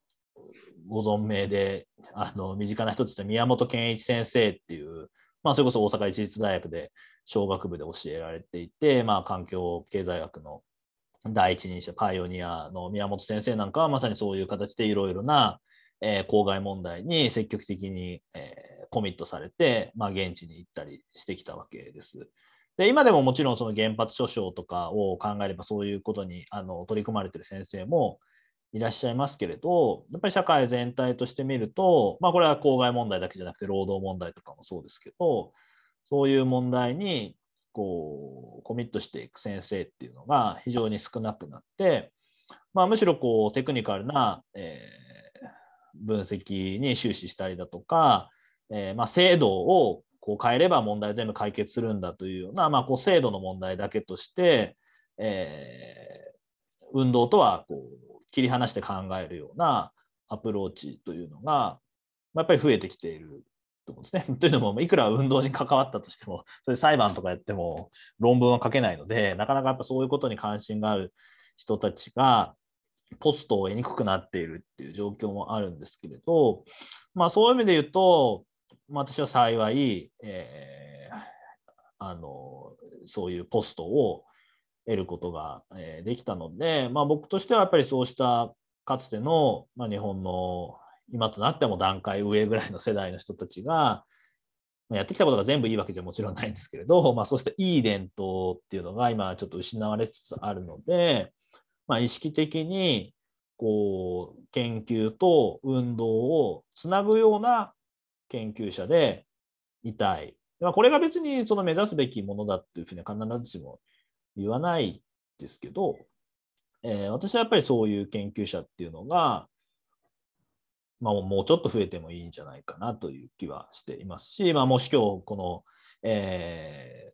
ご存命であの身近な人として宮本健一先生っていう、まあ、それこそ大阪市立大学で小学部で教えられていて、まあ、環境経済学の第一人者パイオニアの宮本先生なんかはまさにそういう形でいろいろなえー、公害問題に積極的に、えー、コミットされて、まあ、現地に行ったりしてきたわけです。で今でももちろんその原発訴訟とかを考えればそういうことにあの取り組まれてる先生もいらっしゃいますけれどやっぱり社会全体として見ると、まあ、これは公害問題だけじゃなくて労働問題とかもそうですけどそういう問題にこうコミットしていく先生っていうのが非常に少なくなって、まあ、むしろこうテクニカルな、えー分析に終始したりだとか、えー、まあ、制度をこう変えれば問題全部解決するんだというような、まあ、こう制度の問題だけとして、えー、運動とはこう切り離して考えるようなアプローチというのが、まあ、やっぱり増えてきていると思うんですね。というのもいくら運動に関わったとしてもそういう裁判とかやっても論文は書けないのでなかなかやっぱそういうことに関心がある人たちがポストを得にくくなっているっていう状況もあるんですけれど、まあ、そういう意味で言うと、まあ、私は幸い、えー、あのそういうポストを得ることが、えできたので、まあ、僕としてはやっぱりそうしたかつての、まあ、日本の今となっても段階上ぐらいの世代の人たちが、やってきたことが全部いいわけじゃもちろんないんですけれど、まあ、そうしたいい伝統っていうのが今ちょっと失われつつあるので、まあ、意識的にこう研究と運動をつなぐような研究者でいたい。まあ、これが別にその目指すべきものだっていうふうには必ずしも言わないですけど、えー、私はやっぱりそういう研究者っていうのが、まあ、もうちょっと増えてもいいんじゃないかなという気はしていますし、まあ、もし今日この、え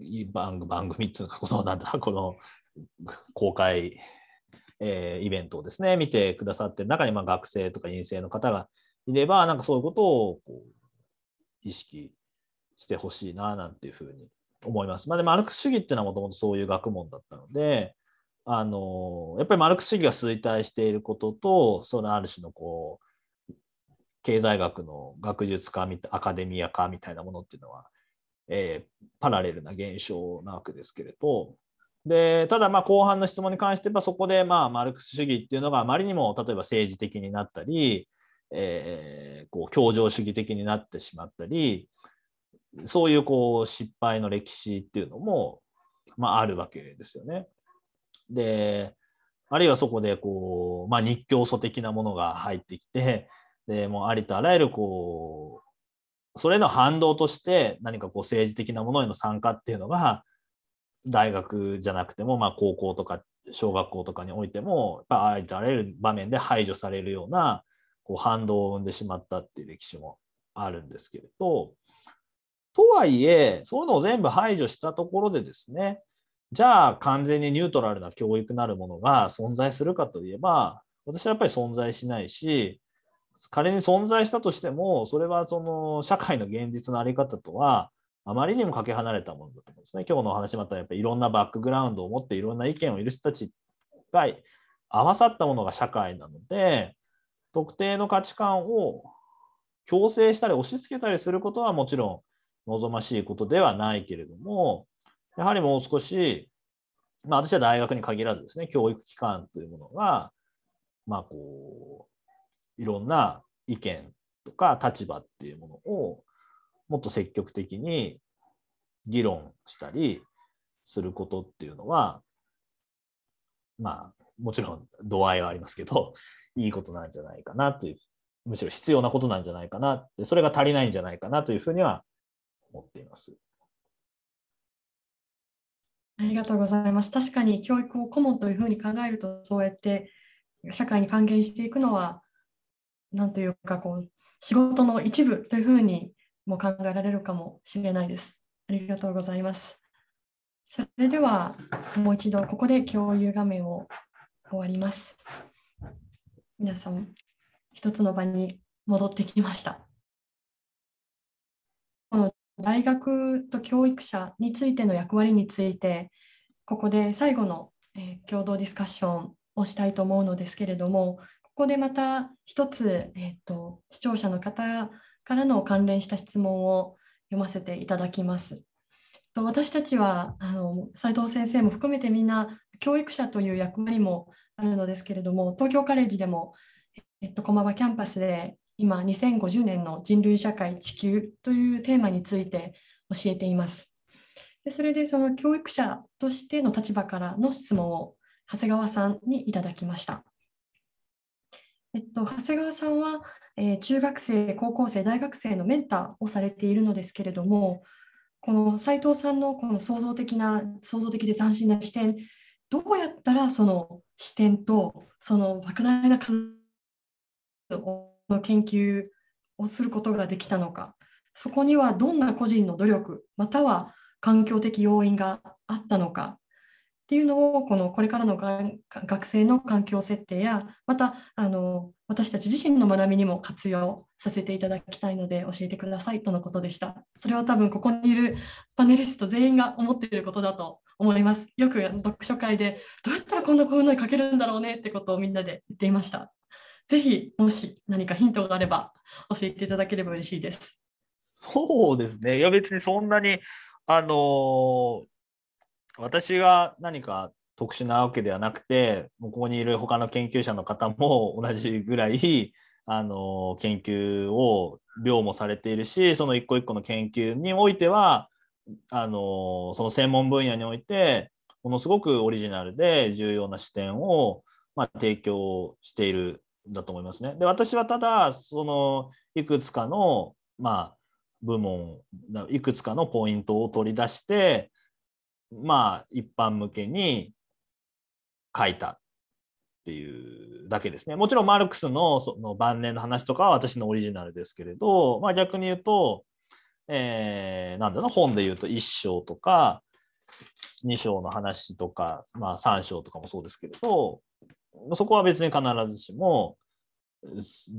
ー、番組っていうかこのなんだこの公開、えー、イベントをですね、見てくださってる中に、まあ、学生とか院生の方がいれば、なんかそういうことをこう意識してほしいな、なんていうふうに思います。まあ、でも、マルクス主義っていうのはもともとそういう学問だったので、あのやっぱりマルクス主義が衰退していることと、そのある種のこう、経済学の学術化、アカデミア化みたいなものっていうのは、えー、パラレルな現象なわけですけれど、でただまあ後半の質問に関してはそこでまあマルクス主義っていうのがあまりにも例えば政治的になったり、えー、こう協情主義的になってしまったりそういうこう失敗の歴史っていうのも、まあ、あるわけですよね。であるいはそこでこう、まあ、日教祖的なものが入ってきてでもうありとあらゆるこうそれの反動として何かこう政治的なものへの参加っていうのが大学じゃなくても、まあ、高校とか小学校とかにおいてもああいったあらゆる場面で排除されるようなこう反動を生んでしまったっていう歴史もあるんですけれどとはいえそういうのを全部排除したところでですねじゃあ完全にニュートラルな教育なるものが存在するかといえば私はやっぱり存在しないし仮に存在したとしてもそれはその社会の現実の在り方とはあまりにもかけ離れたものだと思うんですね。今日のお話またやっぱりいろんなバックグラウンドを持っていろんな意見をいる人たちが合わさったものが社会なので特定の価値観を強制したり押し付けたりすることはもちろん望ましいことではないけれどもやはりもう少し、まあ、私は大学に限らずですね教育機関というものが、まあ、こういろんな意見とか立場っていうものをもっと積極的に議論したりすることっていうのは、まあ、もちろん度合いはありますけど、いいことなんじゃないかなという、むしろ必要なことなんじゃないかなって、それが足りないんじゃないかなというふうには思っています。ありがとうございます。確かに教育を顧問というふうに考えると、そうやって社会に還元していくのは、なんというかこう、仕事の一部というふうにも考えられるかもしれないです。ありがとうございます。それではもう一度ここで共有画面を終わります。皆さん、一つの場に戻ってきました。この大学と教育者についての役割について、ここで最後の、えー、共同ディスカッションをしたいと思うのですけれども、ここでまた一つ、えーと、と視聴者の方からの関連した質問を読ませていただきます。私たちはあの斉藤先生も含めてみんな教育者という役割もあるのですけれども東京カレッジでも、えっと、駒場キャンパスで今2050年の人類社会地球というテーマについて教えています。でそれでその教育者としての立場からの質問を長谷川さんにいただきました。えっと、長谷川さんは、えー、中学生、高校生、大学生のメンターをされているのですけれども、この斉藤さんのこの創造的な、創造的で斬新な視点、どうやったらその視点と、その莫大な数の研究をすることができたのか、そこにはどんな個人の努力、または環境的要因があったのか、っていうのをこのこれからの学生の環境設定やまたあの私たち自身の学びにも活用させていただきたいので教えてくださいとのことでしたそれは多分ここにいるパネリスト全員が思っていることだと思いますよく読書会でどうやったらこんなこんなに書けるんだろうねってことをみんなで言っていましたぜひもし何かヒントがあれば教えていただければ嬉しいですそうですねいや別にそんなにあのー私が何か特殊なわけではなくて、ここにいる他の研究者の方も同じぐらい、あの、研究を量もされているし、その一個一個の研究においては、あの、その専門分野において、ものすごくオリジナルで重要な視点を、まあ、提供しているんだと思いますね。で、私はただ、その、いくつかの、まあ、部門、いくつかのポイントを取り出して、まあ、一般向けに書いたっていうだけですね。もちろんマルクスのその晩年の話とかは私のオリジナルですけれど、まあ、逆に言うと、えー、なんだろう本で言うと1章とか2章の話とか、まあ、3章とかもそうですけれどそこは別に必ずしも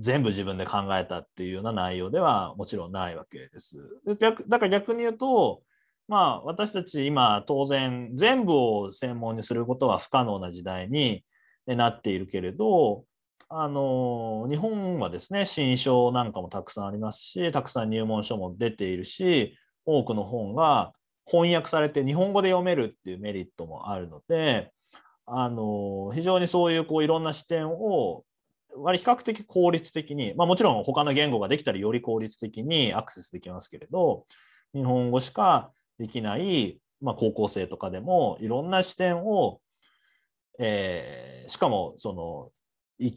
全部自分で考えたっていうような内容ではもちろんないわけです。だから逆に言うとまあ、私たち今当然全部を専門にすることは不可能な時代になっているけれどあの日本はですね新書なんかもたくさんありますしたくさん入門書も出ているし多くの本が翻訳されて日本語で読めるっていうメリットもあるのであの非常にそういうこういろんな視点を割比較的効率的に、まあ、もちろん他の言語ができたらより効率的にアクセスできますけれど日本語しかできない、まあ、高校生とかでもいろんな視点を、えー、しかもそのい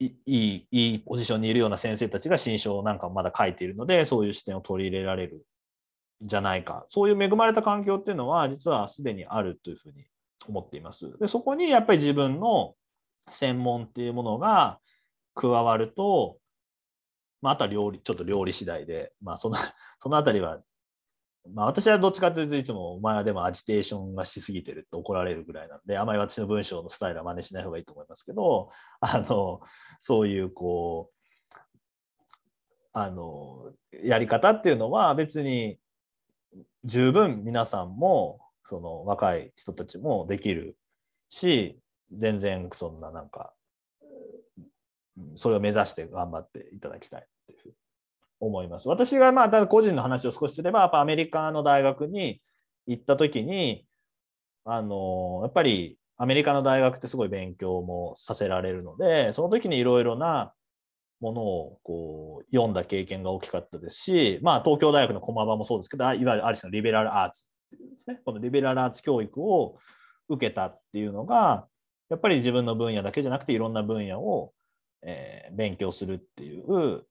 いいいポジションにいるような先生たちが新書なんかまだ書いているのでそういう視点を取り入れられるんじゃないかそういう恵まれた環境っていうのは実はすでにあるというふうに思っています。でそこにやっぱり自分の専門っていうものが加わると、まあ、あとは料理ちょっと料理次第で、まあ、そのその辺りはまあ、私はどっちかというといつもお前はでもアジテーションがしすぎてるって怒られるぐらいなんであまり私の文章のスタイルは真似しない方がいいと思いますけどあのそういうこうあのやり方っていうのは別に十分皆さんもその若い人たちもできるし全然そんななんかそれを目指して頑張っていただきたい思います。私がまあ、ただ個人の話を少しすれば、やっぱアメリカの大学に行った時に、あの、やっぱりアメリカの大学ってすごい勉強もさせられるので、その時にいろいろなものをこう読んだ経験が大きかったですし、まあ、東京大学の駒場もそうですけど、いわゆるある種のリベラルアーツですね、このリベラルアーツ教育を受けたっていうのが、やっぱり自分の分野だけじゃなくていろんな分野を、えー、勉強するっていう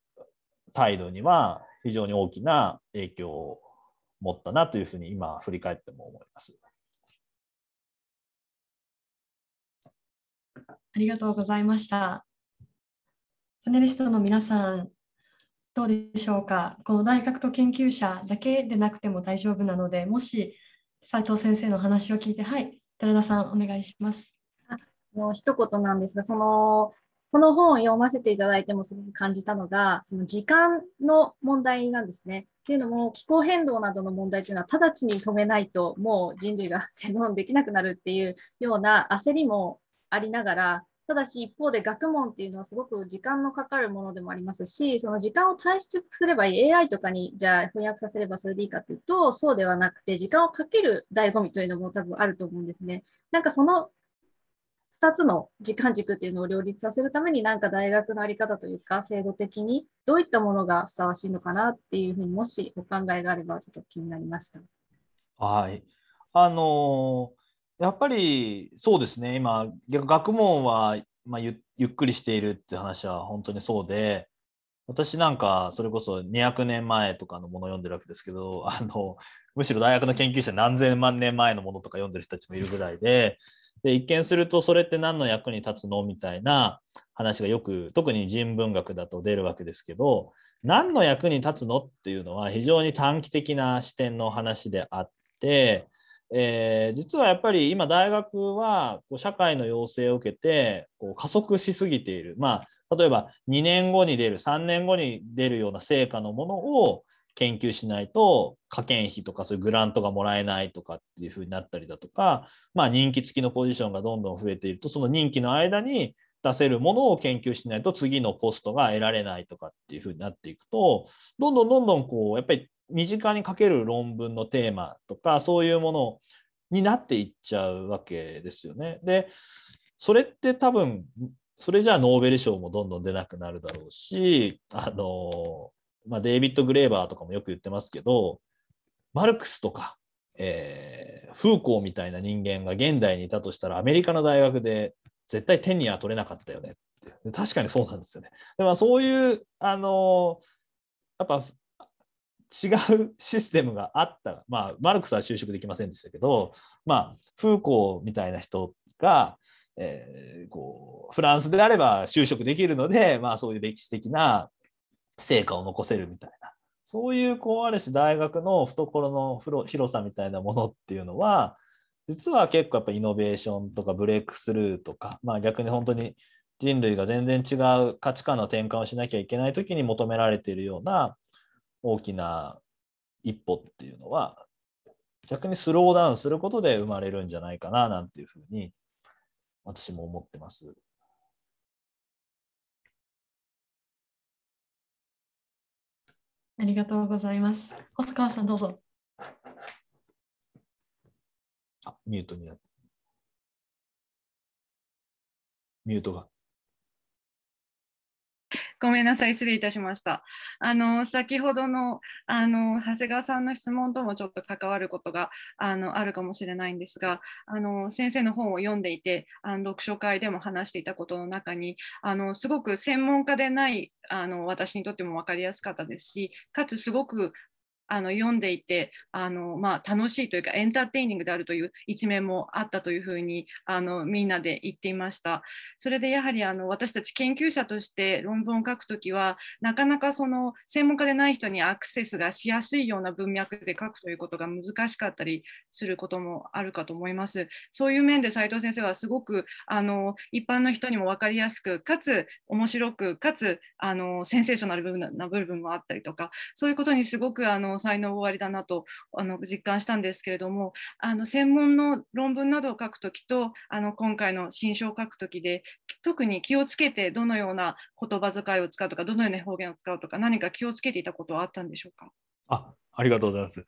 態度には非常に大きな影響を持ったなというふうに今振り返っても思います。ありがとうございました。パネリストの皆さん、どうでしょうか。この大学と研究者だけでなくても大丈夫なので、もし斉藤先生の話を聞いて、はい、寺田さん、お願いします。あの一言なんですが、そのこの本を読ませていただいてもすごく感じたのが、その時間の問題なんですね。っていうのも、気候変動などの問題というのは、直ちに止めないと、もう人類が生存できなくなるっていうような焦りもありながら、ただし一方で学問っていうのはすごく時間のかかるものでもありますし、その時間を短縮すればいい AI とかにじゃあ翻訳させればそれでいいかっていうと、そうではなくて時間をかける醍醐味というのも多分あると思うんですね。なんかその2つの時間軸っていうのを両立させるために、なんか大学のあり方というか、制度的にどういったものがふさわしいのかなっていうふうにもしお考えがあれば、ちょっと気になりました。はい。あのやっぱりそうですね、今、学問は、まあ、ゆっくりしているって話は本当にそうで、私なんかそれこそ200年前とかのものを読んでるわけですけどあのむしろ大学の研究者何千万年前のものとか読んでる人たちもいるぐらいでで一見するとそれって何の役に立つのみたいな話がよく特に人文学だと出るわけですけど何の役に立つのっていうのは非常に短期的な視点の話であって、えー、実はやっぱり今大学はこう社会の要請を受けてこう加速しすぎている、まあ、例えば2年後に出る3年後に出るような成果のものを研究しないと科研費とかそういうグラントがもらえないとかっていうふうになったりだとか、まあ、人気付きのポジションがどんどん増えているとその人気の間に出せるものを研究しないと次のポストが得られないとかっていうふうになっていくとどんどんどんどんこうやっぱり身近に書ける論文のテーマとかそういうものになっていっちゃうわけですよね。でそれって多分それじゃあノーベル賞もどんどん出なくなるだろうしあのまあ、デイビッド・グレーバーとかもよく言ってますけど、マルクスとか、えー、フーコーみたいな人間が現代にいたとしたら、アメリカの大学で絶対手には取れなかったよねって。確かにそうなんですよね。でもそういう、あのやっぱ違うシステムがあった、まあ、マルクスは就職できませんでしたけど、まあ、フーコーみたいな人が、えー、こうフランスであれば就職できるので、まあ、そういう歴史的な成果を残せるみたいなそういうこうある種大学の懐の広さみたいなものっていうのは実は結構やっぱイノベーションとかブレイクスルーとか、まあ、逆に本当に人類が全然違う価値観の転換をしなきゃいけない時に求められているような大きな一歩っていうのは逆にスローダウンすることで生まれるんじゃないかななんていうふうに私も思ってます。ありがとうございます。細川さん、どうぞ。あ、ミュートになった。ミュートが。ごめんなさい、失礼いたしました。あの先ほどのあの長谷川さんの質問ともちょっと関わることがあのあるかもしれないんですが、あの先生の本を読んでいて、あの読書会でも話していたことの中に、あのすごく専門家でないあの私にとっても分かりやすかったですし、かつすごくあの読んでいてあの、まあ、楽しいというかエンターテイニングであるという一面もあったというふうにあのみんなで言っていましたそれでやはりあの私たち研究者として論文を書くときはなかなかその専門家でない人にアクセスがしやすいような文脈で書くということが難しかったりすることもあるかと思いますそういう面で斉藤先生はすごくあの一般の人にも分かりやすくかつ面白くかつあのセンセーショナルな部分もあったりとかそういうことにすごくあのの才能終わりだなとあの実感したんですけれどもあの専門の論文などを書くときとあの今回の新書を書くときで特に気をつけてどのような言葉遣いを使うとかどのような方言を使うとか何か気をつけていたことはあったんでしょうかあありがとうございます。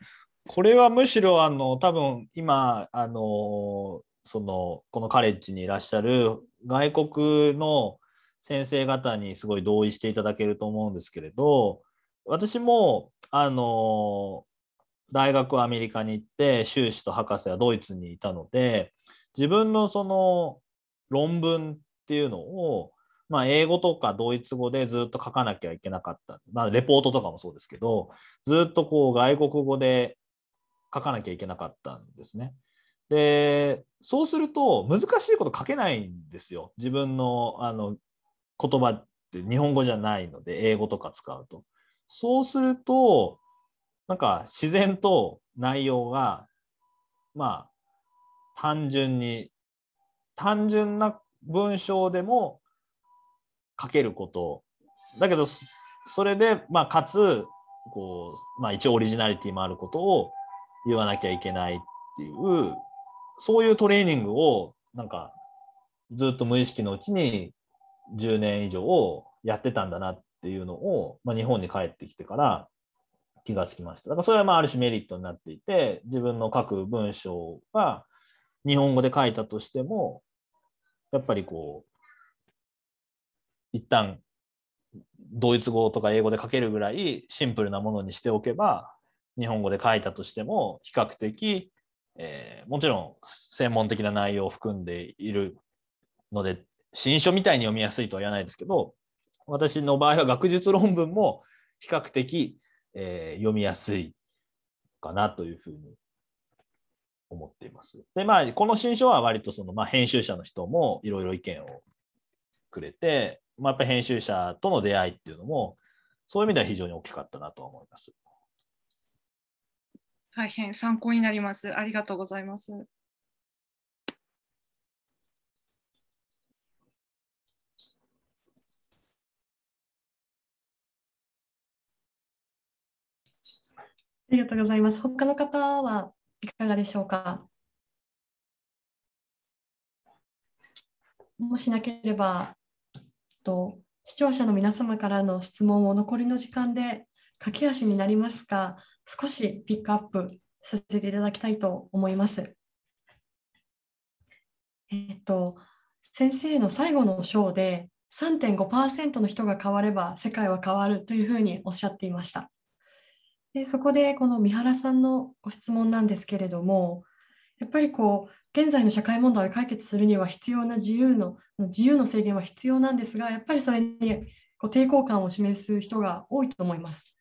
これはむしろあの多分今あのそのこのカレッジにいらっしゃる外国の先生方にすごい同意していただけると思うんですけれど私も、あの大学アメリカに行って修士と博士はドイツにいたので自分のその論文っていうのを、まあ、英語とかドイツ語でずっと書かなきゃいけなかった、まあ、レポートとかもそうですけどずっとこう外国語で書かなきゃいけなかったんですね。でそうすると難しいこと書けないんですよ自分のあの言葉って日本語じゃないので英語とか使うと。そうすると、なんか自然と内容が、まあ、単純に、単純な文章でも書けること。だけど、それで、まあ、かつ、こう、まあ、一応オリジナリティもあることを言わなきゃいけないっていう、そういうトレーニングを、なんか、ずっと無意識のうちに10年以上やってたんだなっっていうのを、まあ、日本に帰ってきてから気がつきました。だからそれはまあある種メリットになっていて、自分の書く文章が日本語で書いたとしても、やっぱりこう、一旦ドイツ語とか英語で書けるぐらいシンプルなものにしておけば、日本語で書いたとしても比較的、えー、もちろん専門的な内容を含んでいるので、新書みたいに読みやすいとは言わないですけど、私の場合は学術論文も比較的、えー、読みやすいかなというふうに思っています。で、まあ、この新書は割とその、まあ、編集者の人もいろいろ意見をくれて、まあ、やっぱり編集者との出会いっていうのも、そういう意味では非常に大きかったなとは思います。大変参考になります。ありがとうございます。ありがとうございます。他の方はいかがでしょうか。もしなければ、と視聴者の皆様からの質問を残りの時間で駆け足になりますが、少しピックアップさせていただきたいと思います。えっと、先生の最後の章で3.5%の人が変われば世界は変わるというふうにおっしゃっていました。でそこでこの三原さんのご質問なんですけれどもやっぱりこう現在の社会問題を解決するには必要な自由の自由の制限は必要なんですがやっぱりそれにこう抵抗感を示す人が多いと思います。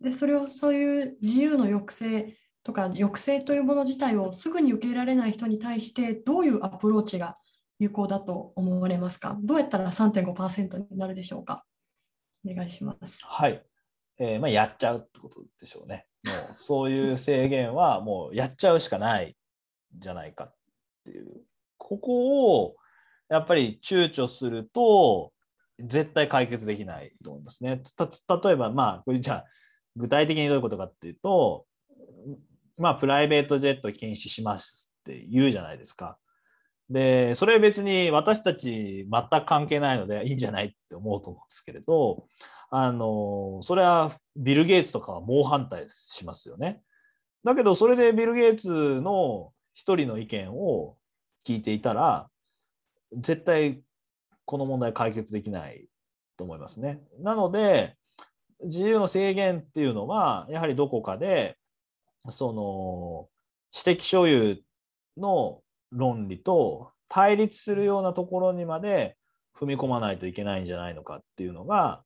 でそれをそういう自由の抑制とか抑制というもの自体をすぐに受け入れられない人に対してどういうアプローチが有効だと思われますかどうやったら3.5%になるでしょうかお願いします。はいえー、まあ、やっちゃうってことでしょうね。もうそういう制限はもうやっちゃうしかないんじゃないかっていう。ここをやっぱり躊躇すると絶対解決できないと思いますね。例えばまあこれじゃあ具体的にどういうことかっていうとまあプライベートジェット禁止しますって言うじゃないですか。でそれは別に私たち全く関係ないのでいいんじゃないって思うと思うんですけれどあのそれはビル・ゲイツとかは猛反対しますよね。だけどそれでビル・ゲイツの一人の意見を聞いていたら絶対この問題解決できないと思いますね。なので自由の制限っていうのはやはりどこかでその知的所有の論理と対立するようなところにまで踏み込まないといけないんじゃないのかっていうのが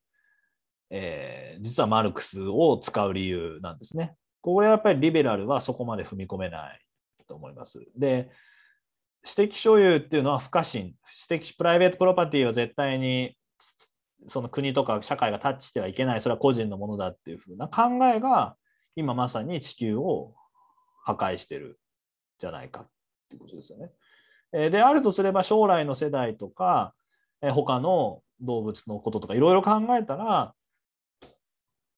えー、実はマルクスを使う理由なんですね。これはやっぱりリベラルはそこまで踏み込めないと思います。で、私的所有っていうのは不可侵、私的プライベートプロパティは絶対にその国とか社会がタッチしてはいけない、それは個人のものだっていうふうな考えが、今まさに地球を破壊してるじゃないかっていうことですよね。であるとすれば将来の世代とか他の動物のこととかいろいろ考えたら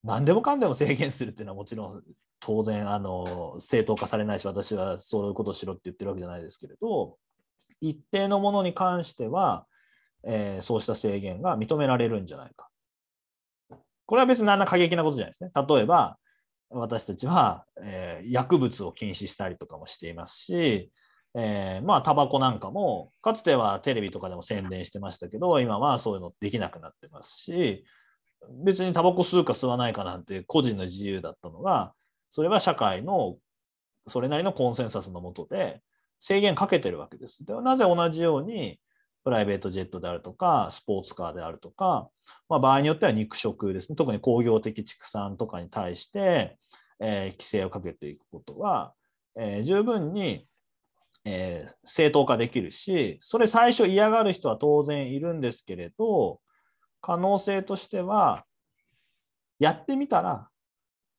何でもかんでも制限するっていうのはもちろん当然あの正当化されないし私はそういうことをしろって言ってるわけじゃないですけれど一定のものに関しては、えー、そうした制限が認められるんじゃないか。これは別に何ら過激なことじゃないですね。例えば私たちは、えー、薬物を禁止したりとかもしていますし、えー、まあタバコなんかもかつてはテレビとかでも宣伝してましたけど今はそういうのできなくなってますし別にタバコ吸うか吸わないかなんて個人の自由だったのが、それは社会のそれなりのコンセンサスのもとで制限かけてるわけです。でなぜ同じようにプライベートジェットであるとか、スポーツカーであるとか、まあ、場合によっては肉食ですね、特に工業的畜産とかに対して、えー、規制をかけていくことは、えー、十分に、えー、正当化できるし、それ最初嫌がる人は当然いるんですけれど、可能性としては、やってみたら、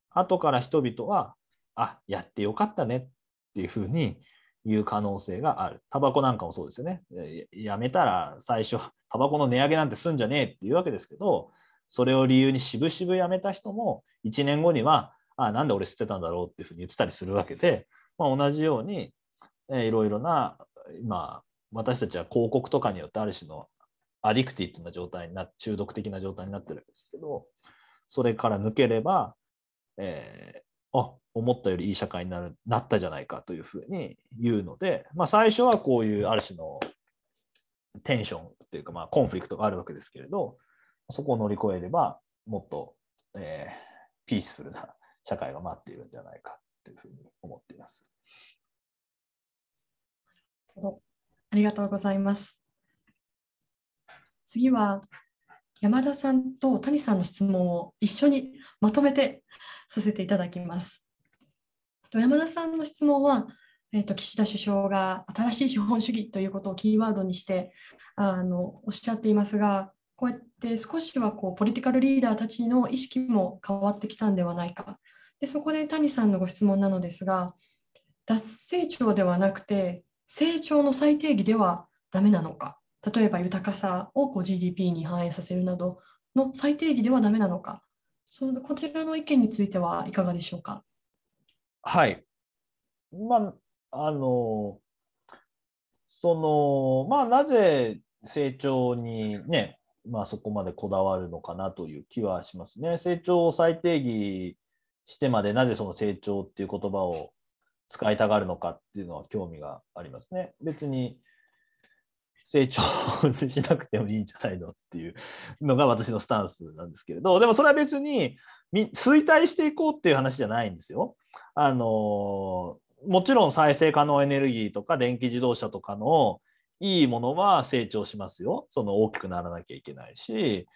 後から人々は、あやってよかったねっていうふうに言う可能性がある。タバコなんかもそうですよね。やめたら最初、タバコの値上げなんてすんじゃねえっていうわけですけど、それを理由に渋々やめた人も、1年後には、あなんで俺吸ってたんだろうっていうふうに言ってたりするわけで、まあ、同じように、いろいろな、今、私たちは広告とかによってある種のアディクティッドな状態にな中毒的な状態になってるんですけどそれから抜ければ、えー、あ思ったよりいい社会になるなったじゃないかというふうに言うので、まあ、最初はこういうある種のテンションというか、まあ、コンフリクトがあるわけですけれどそこを乗り越えればもっと、えー、ピースフルな社会が待っているんじゃないかというふうに思っています。ありがとうございます。次は山田さんと谷さんの質問を一緒にまとめてさせていただきます。山田さんの質問は、えーと、岸田首相が新しい資本主義ということをキーワードにしてあのおっしゃっていますが、こうやって少しはこうポリティカルリーダーたちの意識も変わってきたんではないか。でそこで谷さんのご質問なのですが、脱成長ではなくて、成長の最定義ではダメなのか例えば豊かさをこう GDP に反映させるなどの最定義ではダメなのか、そのこちらの意見についてはいかがでしょうか。はい。まあ、あの、その、まあ、なぜ成長にね、まあ、そこまでこだわるのかなという気はしますね。成長を再定義してまでなぜその成長っていう言葉を使いたがるのかっていうのは興味がありますね。別に成長しなくてもいいんじゃないのっていうのが私のスタンスなんですけれどでもそれは別に衰退していこうっていう話じゃないんですよ。あのもちろん再生可能エネルギーとか電気自動車とかのいいものは成長しますよその大きくならなきゃいけないし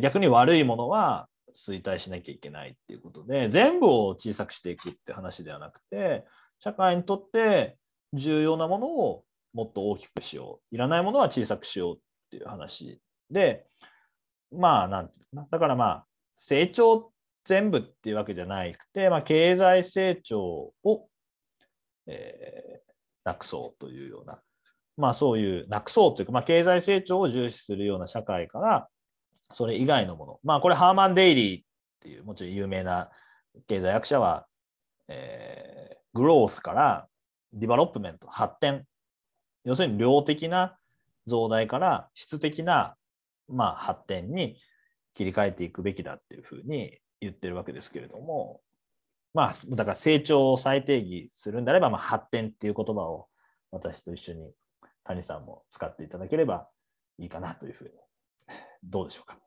逆に悪いものは衰退しなきゃいけないっていうことで全部を小さくしていくって話ではなくて社会にとって重要なものをもっと大きくしよういらないものは小さくしようっていう話でまあなんていうかなだからまあ成長全部っていうわけじゃなくて、まあ、経済成長を、えー、なくそうというような、まあ、そういうなくそうというか、まあ、経済成長を重視するような社会からそれ以外のもの、まあ、これハーマン・デイリーっていうもちろん有名な経済学者は、えー、グロースからディバロップメント発展要するに量的な増大から質的な、まあ、発展に切り替えていくべきだっていうふうに言ってるわけですけれども、まあ、だから成長を再定義するんであれば、まあ、発展っていう言葉を私と一緒に谷さんも使っていただければいいかなというふうに、どうでしょうか。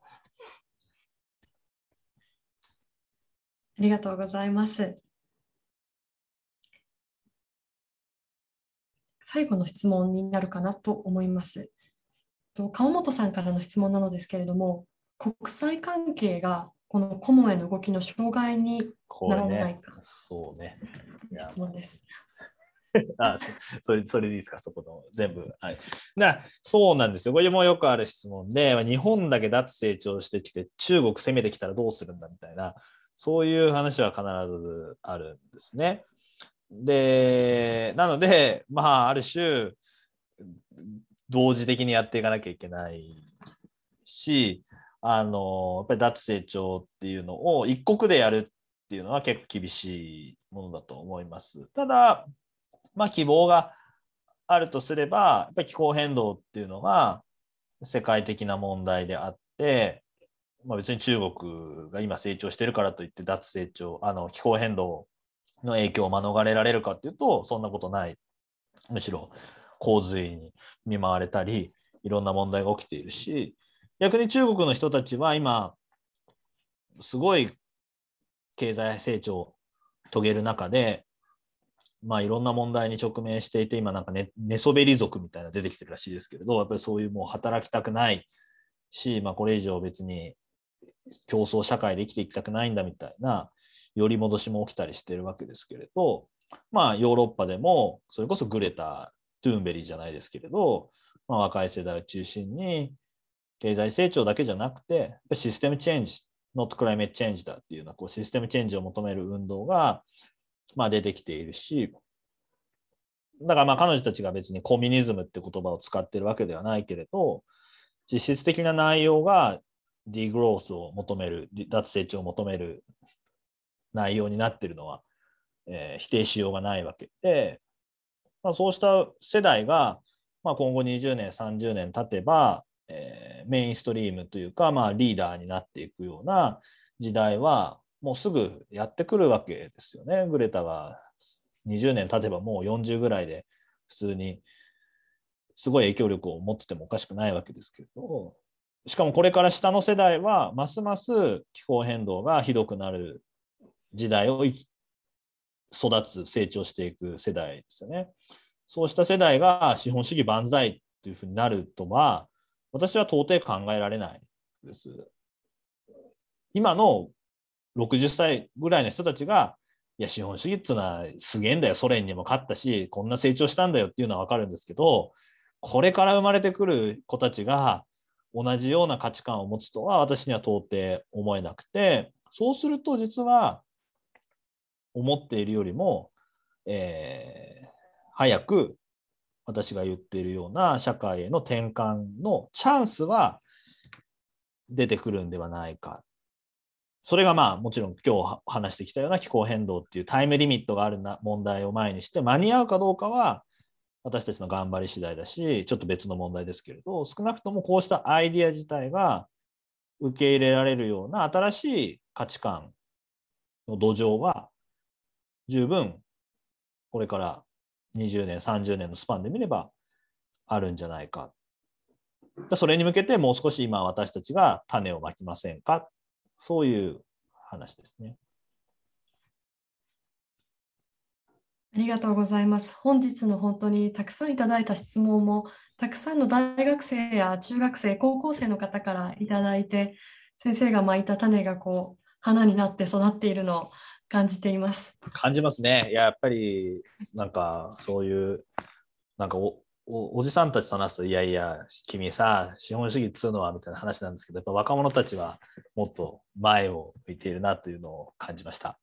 ありがとうございます。最後の質問になるかなと思います。川本さんからの質問なのですけれども、国際関係がこの顧問への動きの障害にならないか、ね、そうね。質問です。あそれそれでいいですか、そこの全部。はい、なそうなんですよ。これもよくある質問で、日本だけ脱成長してきて、中国攻めてきたらどうするんだみたいな、そういう話は必ずあるんですね。で、なので、まあ、ある種、同時的にやっていかなきゃいけないし、あの、やっぱり脱成長っていうのを一国でやるっていうのは結構厳しいものだと思います。ただ、まあ、希望があるとすれば、やっぱり気候変動っていうのが世界的な問題であって、まあ、別に中国が今成長してるからといって脱成長あの気候変動の影響を免れられるかっていうとそんなことないむしろ洪水に見舞われたりいろんな問題が起きているし逆に中国の人たちは今すごい経済成長を遂げる中で、まあ、いろんな問題に直面していて今なんか寝寝そべり族みたいな出てきてるらしいですけれどやっぱりそういうもう働きたくないし、まあ、これ以上別に競争社会で生きていきたくないんだみたいなより戻しも起きたりしてるわけですけれど、まあ、ヨーロッパでもそれこそグレタ・トゥーンベリーじゃないですけれど、まあ、若い世代を中心に経済成長だけじゃなくてシステムチェンジノットクライメットチェンジだっていうようなこうシステムチェンジを求める運動が、まあ、出てきているしだからまあ彼女たちが別にコミュニズムって言葉を使ってるわけではないけれど実質的な内容がディグロースを求める脱成長を求める内容になってるのは、えー、否定しようがないわけで、まあ、そうした世代が、まあ、今後20年30年経てば、えー、メインストリームというか、まあ、リーダーになっていくような時代はもうすぐやってくるわけですよね。グレタが20年経てばもう40ぐらいで普通にすごい影響力を持っててもおかしくないわけですけれどしかもこれから下の世代はますます気候変動がひどくなる時代を育つ、成長していく世代ですよね。そうした世代が資本主義万歳というふうになるとは、私は到底考えられないです。今の60歳ぐらいの人たちが、いや、資本主義っていうのはすげえんだよ、ソ連にも勝ったし、こんな成長したんだよっていうのは分かるんですけど、これから生まれてくる子たちが同じような価値観を持つとは私には到底思えなくて、そうすると実は思っているよりも、えー、早く私が言っているような社会への転換のチャンスは出てくるんではないか。それがまあもちろん今日話してきたような気候変動っていうタイムリミットがあるな問題を前にして間に合うかどうかは私たちの頑張り次第だしちょっと別の問題ですけれど少なくともこうしたアイディア自体が受け入れられるような新しい価値観の土壌は十分これから20年30年のスパンで見ればあるんじゃないかそれに向けてもう少し今私たちが種をまきませんかそういう話ですね。ありがとうございます。本日の本当にたくさんいただいた質問もたくさんの大学生や中学生高校生の方からいただいて先生がまいた種がこう花になって育っているのを感じています。感じますね。いや、やっぱり、なんか、そういう、なんかお、おおじさんたちと話すと、いやいや、君さ、資本主義っつうのはみたいな話なんですけど、やっぱ若者たちはもっと前を向いているなというのを感じました。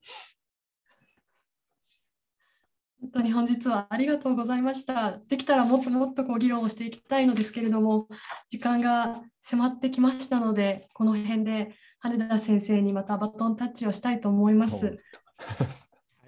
本当に本日はありがとうございました。できたらもっともっとこう議論をしていきたいのですけれども、時間が迫ってきましたので、この辺で羽田先生にまたバトンタッチをしたいと思います。は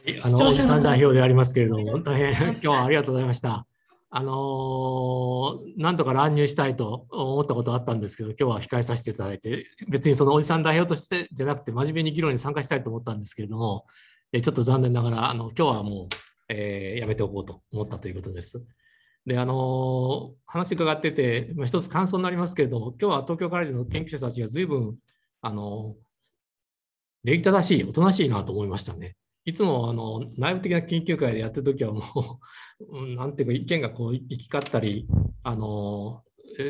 い、あの、おじさん代表でありますけれども、大変今日はありがとうございました。あのー、なんとか乱入したいと思ったことあったんですけど、今日は控えさせていただいて、別にそのおじさん代表としてじゃなくて、真面目に議論に参加したいと思ったんですけれども、えちょっと残念ながら、あの今日はもう、えー、やめておこうと思ったということです。で、あのー、話伺ってて、まあ、一つ感想になりますけれども、今日は東京カレッジの研究者たちがずいぶんあの、礼儀正しい、おとなしいなと思いましたね。いつもあの内部的な研究会でやってる時はもう、なんていうか、意見がこう行き交ったり、あの、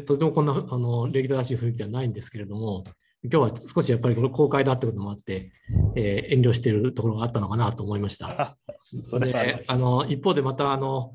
とてもこんなあの礼儀正しい雰囲気ではないんですけれども、今日は少しやっぱりこれ公開だってこともあって、えー、遠慮しているところがあったのかなと思いました。であの一方でまたあの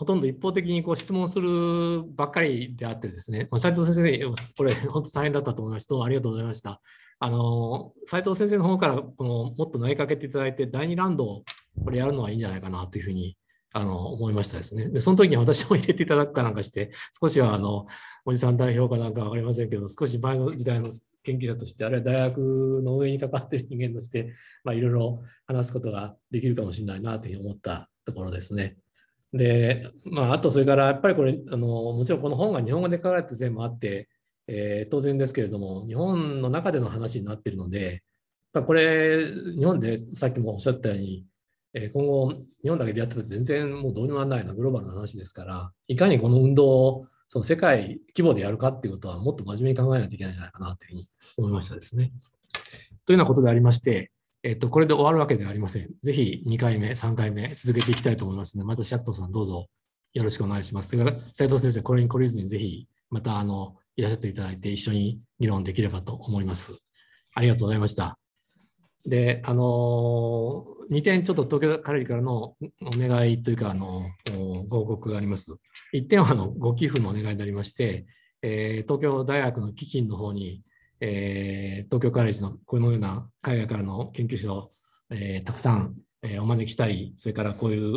ほとんど一方的にこう質問するばっかりであってですね、ま斉藤先生、これ本当大変だったと思います。どうもありがとうございました。あの斉藤先生の方からこのもっと投げかけていただいて、第2ラウンドをこれやるのはいいんじゃないかなというふうにあの思いましたですね。で、その時に私も入れていただくかなんかして、少しはあのおじさん代表かなんか分かりませんけど、少し前の時代の研究者として、あるいは大学の上に関わっている人間として、まあ、いろいろ話すことができるかもしれないなというふうに思ったところですね。で、まあ、あとそれからやっぱりこれあの、もちろんこの本が日本語で書かれたせいもあって、えー、当然ですけれども、日本の中での話になっているので、これ、日本でさっきもおっしゃったように、えー、今後、日本だけでやってたら全然もうどうにもならないの、なグローバルな話ですから、いかにこの運動をその世界規模でやるかっていうことは、もっと真面目に考えないといけないんじゃないかなというふうに思いましたですね。というようなことでありまして、えっと、これで終わるわけではありません。ぜひ2回目、3回目続けていきたいと思いますので、またシャットさんどうぞよろしくお願いします。斉藤先生、これに懲りずにぜひまたあのいらっしゃっていただいて一緒に議論できればと思います。ありがとうございました。で、あの、2点ちょっと東京カレリからのお願いというか、あの、報告があります。1点はあのご寄付のお願いになりまして、えー、東京大学の基金の方にえー、東京カレッジのこのような海外からの研究者を、えー、たくさん、えー、お招きしたり、それからこういう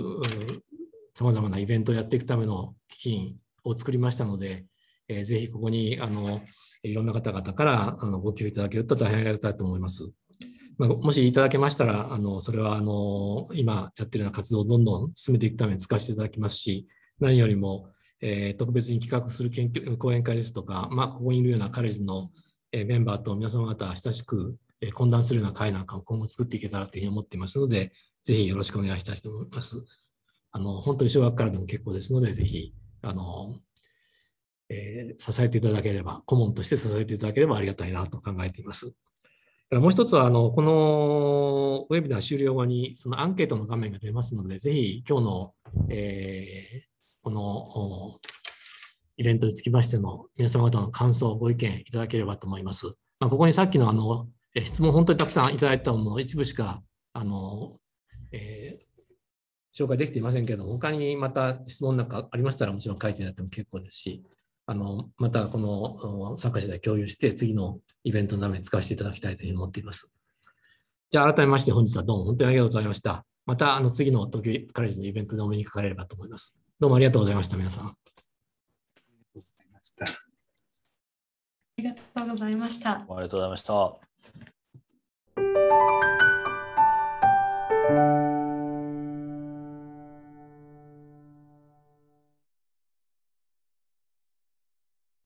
さまざまなイベントをやっていくための基金を作りましたので、えー、ぜひここにあのいろんな方々からあのご寄付いただけると大変ありがたいと思います。まあ、もしいただけましたら、あのそれはあの今やってるような活動をどんどん進めていくために使わせていただきますし、何よりも、えー、特別に企画する研究講演会ですとか、まあ、ここにいるようなカレッジのえメンバーと皆様方親しくえ懇談するような会なんかを今後作っていけたらというふうに思っていますので、ぜひよろしくお願いしたいと思います。あの本当に小学からでも結構ですので、ぜひあの、えー、支えていただければ、顧問として支えていただければありがたいなと考えています。からもう一つはあの、このウェビナー終了後にそのアンケートの画面が出ますので、ぜひ今日の、えー、このイベントにつきましての皆様方の感想、ご意見いただければと思います。まあ、ここにさっきのあの質問、本当にたくさんいただいたもの、一部しかあの、えー、紹介できていませんけれども、他にまた質問なんかありましたら、もちろん書いていただいても結構ですし、あのまたこの参加者で共有して、次のイベントのために使わせていただきたいというふうに思っています。じゃあ、改めまして本日はどうも本当にありがとうございました。またあの次の東京カレッジのイベントでお目にかかれればと思います。どうもありがとうございました、皆さん。ありがとうございました。ありがとうございました。